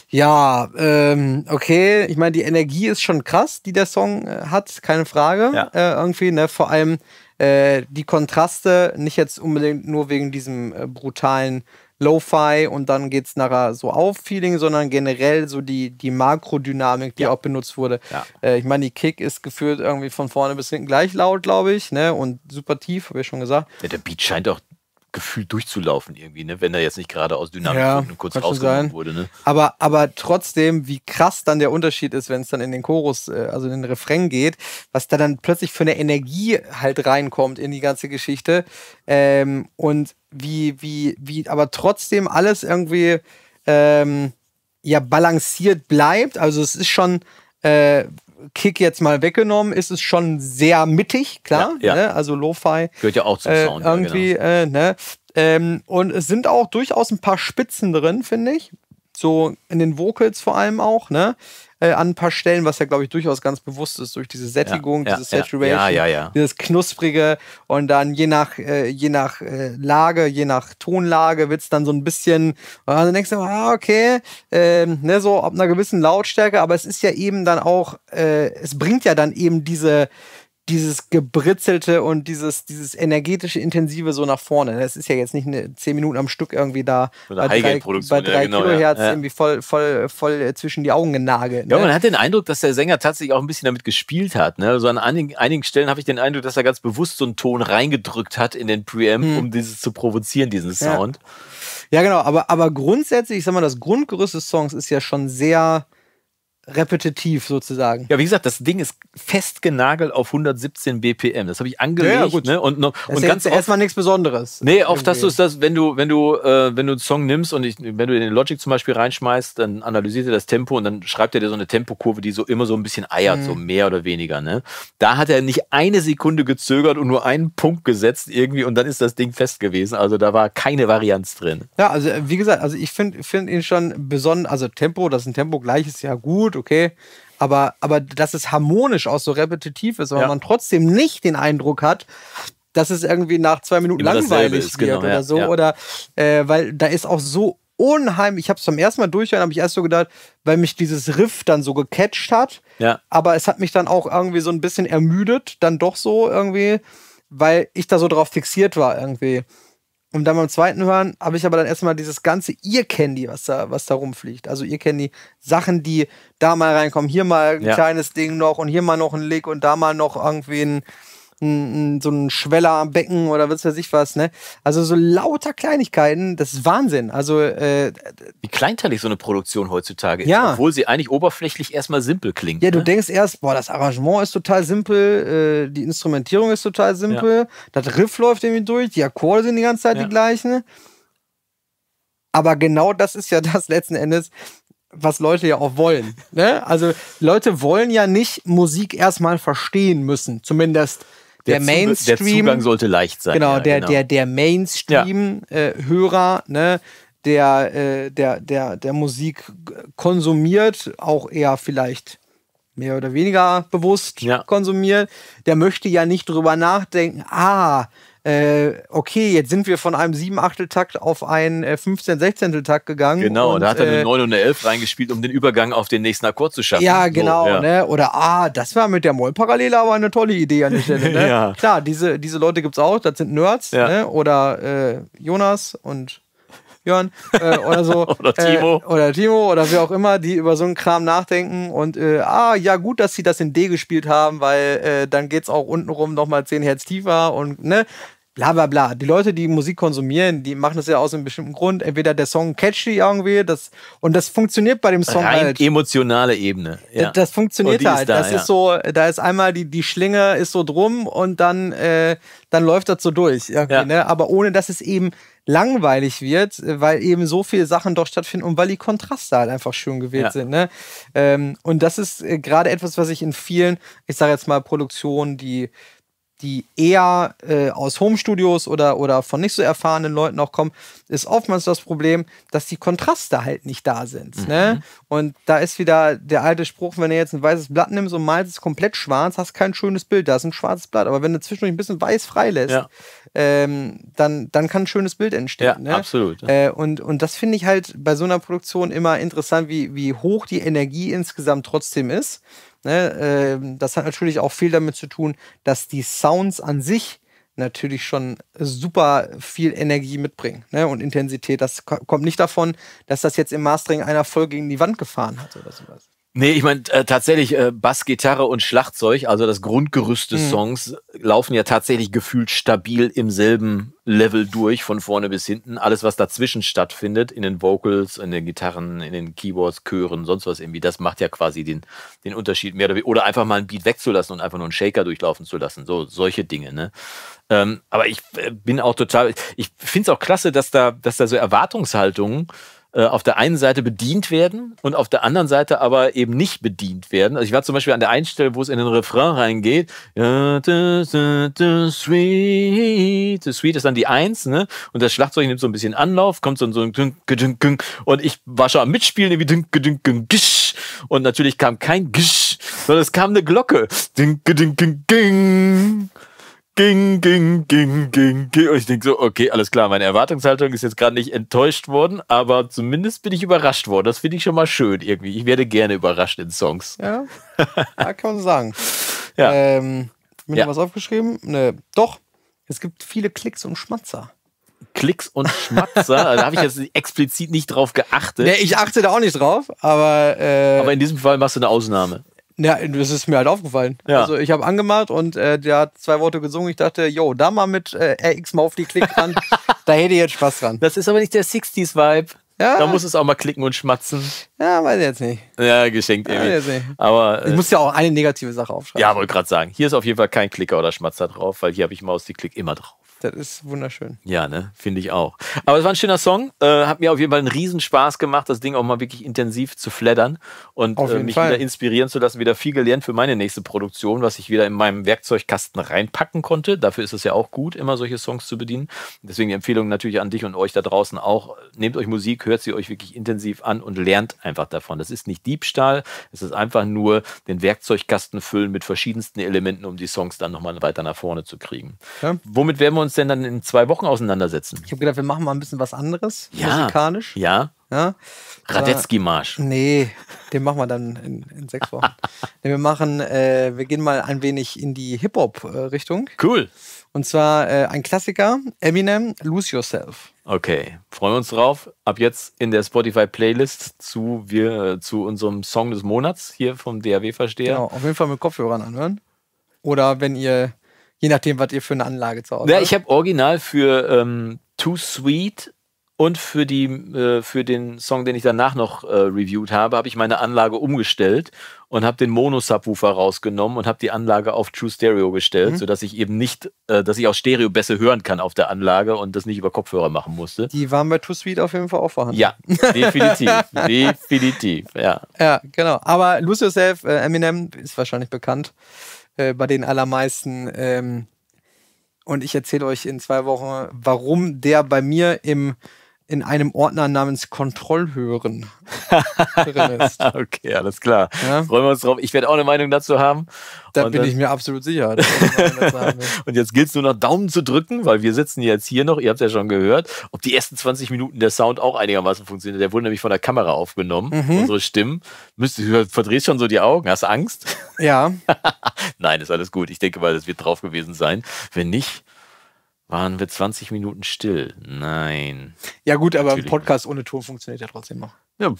S2: ja, ähm, okay, ich meine, die Energie ist schon krass Last, die der Song äh, hat, keine Frage. Ja. Äh, irgendwie, ne? Vor allem äh, die Kontraste, nicht jetzt unbedingt nur wegen diesem äh, brutalen Lo-Fi und dann geht es nachher so auf Feeling, sondern generell so die, die Makrodynamik, die ja. auch benutzt wurde. Ja. Äh, ich meine, die Kick ist gefühlt irgendwie von vorne bis hinten gleich laut, glaube ich, ne? Und super tief, habe ich schon gesagt.
S1: Ja, der Beat scheint auch gefühlt durchzulaufen irgendwie, ne? wenn er jetzt nicht gerade aus Dynamik ja, kurz rausgenommen wurde. Ne?
S2: Aber, aber trotzdem, wie krass dann der Unterschied ist, wenn es dann in den Chorus, äh, also in den Refrain geht, was da dann plötzlich für eine Energie halt reinkommt in die ganze Geschichte ähm, und wie, wie, wie aber trotzdem alles irgendwie ähm, ja balanciert bleibt. Also es ist schon äh, Kick jetzt mal weggenommen, ist es schon sehr mittig, klar. Ja, ja. Ne? Also Lo-Fi.
S1: Gehört ja auch zum äh, Sound. Äh, irgendwie,
S2: ja, genau. äh, ne? Ähm, und es sind auch durchaus ein paar Spitzen drin, finde ich so in den Vocals vor allem auch, ne? Äh, an ein paar Stellen, was ja, glaube ich, durchaus ganz bewusst ist, durch diese Sättigung, ja, ja, diese Saturation, ja, dieses Knusprige und dann je nach, äh, je nach äh, Lage, je nach Tonlage wird es dann so ein bisschen, dann denkst du, ah, okay, ähm, ne, so ab einer gewissen Lautstärke, aber es ist ja eben dann auch, äh, es bringt ja dann eben diese, dieses gebritzelte und dieses, dieses energetische Intensive so nach vorne. Das ist ja jetzt nicht eine zehn Minuten am Stück irgendwie da bei drei, bei drei genau, ja, genau, Kilohertz ja. irgendwie voll, voll, voll äh, zwischen die Augen genagelt. Ne? man hat
S1: den Eindruck, dass der Sänger tatsächlich auch ein bisschen damit gespielt hat. Ne? Also an einigen, einigen Stellen habe ich den Eindruck, dass er ganz bewusst so einen Ton reingedrückt hat in den Preamp, hm. um dieses zu provozieren, diesen Sound.
S2: Ja, ja genau, aber, aber grundsätzlich, ich sag mal, das Grundgerüst des Songs ist ja schon sehr repetitiv sozusagen. Ja, wie gesagt, das Ding ist festgenagelt auf 117
S1: BPM. Das habe ich angelegt. Ja, gut. Ne? Und, und das ist ganz erstmal
S2: nichts Besonderes. Nee, oft hast du
S1: es, wenn du, wenn du, äh, wenn du einen Song nimmst und ich, wenn du den Logic zum Beispiel reinschmeißt, dann analysiert er das Tempo und dann schreibt er dir so eine Tempokurve, die so immer so ein bisschen eiert, mhm. so mehr oder weniger. Ne? Da hat er nicht eine Sekunde gezögert und nur einen Punkt gesetzt irgendwie und dann ist das Ding fest gewesen. Also da war keine Varianz drin.
S2: Ja, also äh, wie gesagt, also ich finde find ihn schon besonders, also Tempo, dass ein Tempo gleich ist ja gut okay. Aber, aber dass es harmonisch auch so repetitiv ist, aber ja. man trotzdem nicht den Eindruck hat, dass es irgendwie nach zwei Minuten Immer langweilig ist, genau, wird genau, oder so. Ja. Oder äh, weil da ist auch so unheimlich, ich habe es zum ersten Mal durchhören, habe ich erst so gedacht, weil mich dieses Riff dann so gecatcht hat. Ja. Aber es hat mich dann auch irgendwie so ein bisschen ermüdet, dann doch so irgendwie, weil ich da so drauf fixiert war irgendwie. Und dann beim zweiten Hören habe ich aber dann erstmal dieses ganze Ear-Candy, was da, was da rumfliegt. Also Ear-Candy, Sachen, die da mal reinkommen, hier mal ein ja. kleines Ding noch und hier mal noch ein Lick und da mal noch irgendwie ein, ein, so ein Schweller am Becken oder was weiß ich was, ne? Also so lauter Kleinigkeiten, das ist Wahnsinn. Also äh,
S1: wie kleinteilig so eine Produktion heutzutage ist, obwohl sie eigentlich oberflächlich erstmal simpel klingt. Ja,
S2: ne? du denkst erst, boah, das Arrangement ist total simpel, äh, die Instrumentierung ist total simpel, ja. das Riff läuft irgendwie durch, die Akkorde sind die ganze Zeit ja. die gleichen. Aber genau das ist ja das letzten Endes, was Leute ja auch wollen. Ne? Also Leute wollen ja nicht Musik erstmal verstehen müssen, zumindest der, Mainstream. der Zugang sollte leicht sein. Genau, ja, der, genau. der, der Mainstream-Hörer, äh, ne, der, äh, der, der, der Musik konsumiert, auch eher vielleicht mehr oder weniger bewusst ja. konsumiert, der möchte ja nicht drüber nachdenken, ah, äh, okay, jetzt sind wir von einem 7 Achtel Takt auf einen 15 16 Takt gegangen. Genau, und, da hat er eine äh, 9
S1: und eine 11 reingespielt, um den Übergang auf den nächsten
S2: Akkord zu schaffen. Ja, genau. So, ja. Ne? Oder, ah, das war mit der Moll-Parallele aber eine tolle Idee an der Stelle. Ne? ja. Klar, diese, diese Leute gibt es auch, das sind Nerds. Ja. Ne? Oder äh, Jonas und Jörn äh, oder so. oder Timo. Äh, oder Timo oder wer auch immer, die über so einen Kram nachdenken und äh, ah, ja, gut, dass sie das in D gespielt haben, weil äh, dann geht es auch untenrum nochmal 10 Hertz tiefer und ne, bla bla bla. Die Leute, die Musik konsumieren, die machen das ja aus einem bestimmten Grund. Entweder der Song catchy irgendwie, das, und das funktioniert bei dem Song Rein halt.
S1: emotionale
S2: Ebene. Ja. Das, das, funktioniert oh, halt. Da, das ja. ist so, da ist einmal die, die Schlinge ist so drum und dann, äh, dann läuft das so durch. Ja. Ne? Aber ohne, dass es eben langweilig wird, weil eben so viele Sachen doch stattfinden und weil die Kontraste halt einfach schön gewählt sind. Ne? Ähm, und das ist äh, gerade etwas, was ich in vielen, ich sage jetzt mal Produktionen, die die eher äh, aus Homestudios oder, oder von nicht so erfahrenen Leuten auch kommen, ist oftmals das Problem, dass die Kontraste halt nicht da sind. Mhm. Ne? Und da ist wieder der alte Spruch, wenn du jetzt ein weißes Blatt nimmst und malst es komplett schwarz, hast kein schönes Bild, da ist ein schwarzes Blatt. Aber wenn du zwischendurch ein bisschen weiß freilässt, ja. ähm, dann, dann kann ein schönes Bild entstehen. Ja,
S1: ne? absolut.
S2: Äh, und, und das finde ich halt bei so einer Produktion immer interessant, wie, wie hoch die Energie insgesamt trotzdem ist Ne, äh, das hat natürlich auch viel damit zu tun, dass die Sounds an sich natürlich schon super viel Energie mitbringen ne, und Intensität. Das kommt nicht davon, dass das jetzt im Mastering einer voll gegen die Wand gefahren hat oder sowas.
S1: Nee, ich meine äh, tatsächlich äh, Bass, Gitarre und Schlagzeug, also das Grundgerüst des mhm. Songs, laufen ja tatsächlich gefühlt stabil im selben Level durch, von vorne bis hinten. Alles, was dazwischen stattfindet, in den Vocals, in den Gitarren, in den Keyboards, Chören, sonst was irgendwie, das macht ja quasi den, den Unterschied mehr oder weniger. Oder einfach mal ein Beat wegzulassen und einfach nur einen Shaker durchlaufen zu lassen. So, solche Dinge, ne? Ähm, aber ich äh, bin auch total, ich finde es auch klasse, dass da, dass da so Erwartungshaltungen äh, auf der einen Seite bedient werden und auf der anderen Seite aber eben nicht bedient werden. Also ich war zum Beispiel an der einen Stelle, wo es in den Refrain reingeht. Ja, Sweet, sweet ist dann die Eins, ne? Und das Schlagzeug nimmt so ein bisschen Anlauf, kommt so ein, so ein und ich war schon am Mitspielen irgendwie und natürlich kam kein Gisch, sondern es kam eine Glocke. Ding, ding, ding, ding ging, ging, ging, ging, ging. Und ich denke so, okay, alles klar, meine Erwartungshaltung ist jetzt gerade nicht enttäuscht worden, aber zumindest bin ich überrascht worden. Das finde ich schon mal schön irgendwie. Ich werde gerne überrascht in Songs.
S2: Ja, kann man so sagen. Ja. Ähm, mir ja. was aufgeschrieben? Ne, doch, es gibt viele Klicks und Schmatzer. Klicks und Schmatzer. da habe ich jetzt
S1: explizit nicht drauf geachtet. Nee, ich
S2: achte da auch nicht drauf, aber. Äh, aber in diesem Fall machst
S1: du eine Ausnahme.
S2: Ja, das ist mir halt aufgefallen. Ja. Also ich habe angemacht und äh, der hat zwei Worte gesungen. Ich dachte, yo, da mal mit äh, RX mal auf die Klick dran. da hätte ich jetzt Spaß dran. Das ist aber nicht der 60s-Vibe. Ja. Da muss es auch mal klicken und schmatzen. Ja, weiß ich jetzt nicht.
S1: Ja, geschenkt ja, irgendwie.
S2: Aber, äh, ich muss ja auch eine negative Sache aufschreiben.
S1: Ja, wollte gerade sagen. Hier ist auf jeden Fall kein Klicker oder Schmatzer drauf, weil hier habe ich Maus die Klick immer drauf.
S2: Das ist wunderschön.
S1: Ja, ne? Finde ich auch. Aber es war ein schöner Song. Äh, hat mir auf jeden Fall einen Riesenspaß gemacht, das Ding auch mal wirklich intensiv zu fleddern und äh, mich Fall. wieder inspirieren zu lassen. Wieder viel gelernt für meine nächste Produktion, was ich wieder in meinem Werkzeugkasten reinpacken konnte. Dafür ist es ja auch gut, immer solche Songs zu bedienen. Deswegen die Empfehlung natürlich an dich und euch da draußen auch. Nehmt euch Musik, hört sie euch wirklich intensiv an und lernt einfach davon. Das ist nicht Diebstahl, es ist einfach nur den Werkzeugkasten füllen mit verschiedensten Elementen, um die Songs dann nochmal weiter nach vorne zu kriegen. Ja. Womit werden wir uns uns denn dann in zwei Wochen auseinandersetzen?
S2: Ich habe gedacht, wir machen mal ein bisschen was anderes, ja, musikalisch. Ja. ja. Radetzky-Marsch. Nee, den machen wir dann in, in sechs Wochen. nee, wir machen, äh, wir gehen mal ein wenig in die Hip-Hop-Richtung. Cool. Und zwar äh, ein Klassiker, Eminem, Lose Yourself.
S1: Okay, freuen wir uns drauf. Ab jetzt in der Spotify-Playlist zu, wir, zu unserem Song des Monats hier vom DAW-Versteher. Genau,
S2: auf jeden Fall mit Kopfhörern anhören. Oder wenn ihr je nachdem, was ihr für eine Anlage zu Hause habt. Ja, ich
S1: habe original für ähm, Too Sweet und für, die, äh, für den Song, den ich danach noch äh, reviewed habe, habe ich meine Anlage umgestellt und habe den Mono-Subwoofer rausgenommen und habe die Anlage auf True Stereo gestellt, mhm. sodass ich eben nicht, äh, dass ich auch Stereo besser hören kann auf der Anlage und das nicht über Kopfhörer machen musste. Die waren bei Too Sweet auf jeden Fall auch vorhanden. Ja, definitiv. definitiv, ja.
S2: Ja, genau. Aber Lose Yourself, äh, Eminem, ist wahrscheinlich bekannt. Äh, bei den allermeisten. Ähm, und ich erzähle euch in zwei Wochen, warum der bei mir im in einem Ordner namens Kontrollhören drin ist.
S1: okay, alles klar. Ja? Freuen wir uns drauf. Ich werde auch eine Meinung dazu haben. Da und bin ich mir
S2: absolut sicher.
S1: und jetzt gilt es nur noch Daumen zu drücken, weil wir sitzen jetzt hier noch, ihr habt ja schon gehört, ob die ersten 20 Minuten der Sound auch einigermaßen funktioniert. Der wurde nämlich von der Kamera aufgenommen, mhm. unsere Stimmen. Müsst, du verdrehst schon so die Augen, hast Angst?
S2: Ja.
S1: Nein, ist alles gut. Ich denke mal, das wird drauf gewesen sein. Wenn nicht, waren wir 20 Minuten still. Nein.
S2: Ja, gut, aber ein Podcast nicht. ohne Ton funktioniert ja trotzdem noch.
S1: Ja,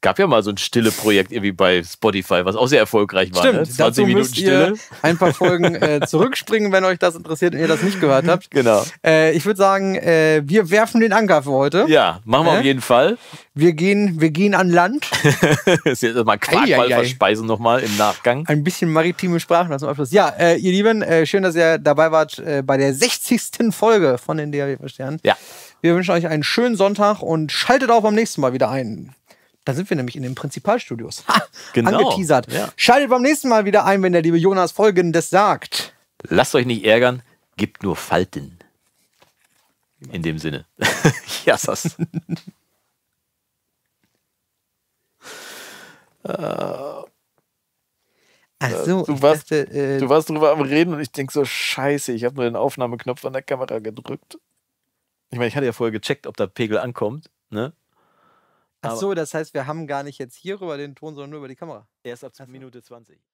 S1: gab ja mal so ein stille Projekt irgendwie bei Spotify, was auch sehr erfolgreich war. Stimmt, ne? 20 dazu Minuten Stille. ein paar Folgen äh,
S2: zurückspringen, wenn euch das interessiert und ihr das nicht gehört habt. Genau. Äh, ich würde sagen, äh, wir werfen den Anker für heute. Ja, machen wir äh? auf jeden Fall. Wir gehen, wir gehen an Land. das ist jetzt mal Quarkballverspeisung
S1: nochmal im Nachgang.
S2: Ein bisschen maritime Sprachen zum Abschluss. Ja, äh, ihr Lieben, äh, schön, dass ihr dabei wart bei der 60. Folge von den DAW-Sternen. Ja. Wir wünschen euch einen schönen Sonntag und schaltet auch beim nächsten Mal wieder ein. Da sind wir nämlich in den Prinzipalstudios. Ha,
S1: genau. Angeteasert. Ja.
S2: Schaltet beim nächsten Mal wieder ein, wenn der liebe Jonas Folgendes sagt.
S1: Lasst euch nicht ärgern, gibt nur Falten. In dem Sinne. Jassas. äh. Ach so, du warst, dachte, äh, du warst drüber am Reden und ich denke so, scheiße, ich habe nur den Aufnahmeknopf an der Kamera gedrückt. Ich meine, ich hatte ja vorher gecheckt, ob der Pegel ankommt, ne? Ach so,
S2: das heißt, wir haben gar nicht jetzt hierüber den Ton, sondern nur über die Kamera. Erst ab Minute 20.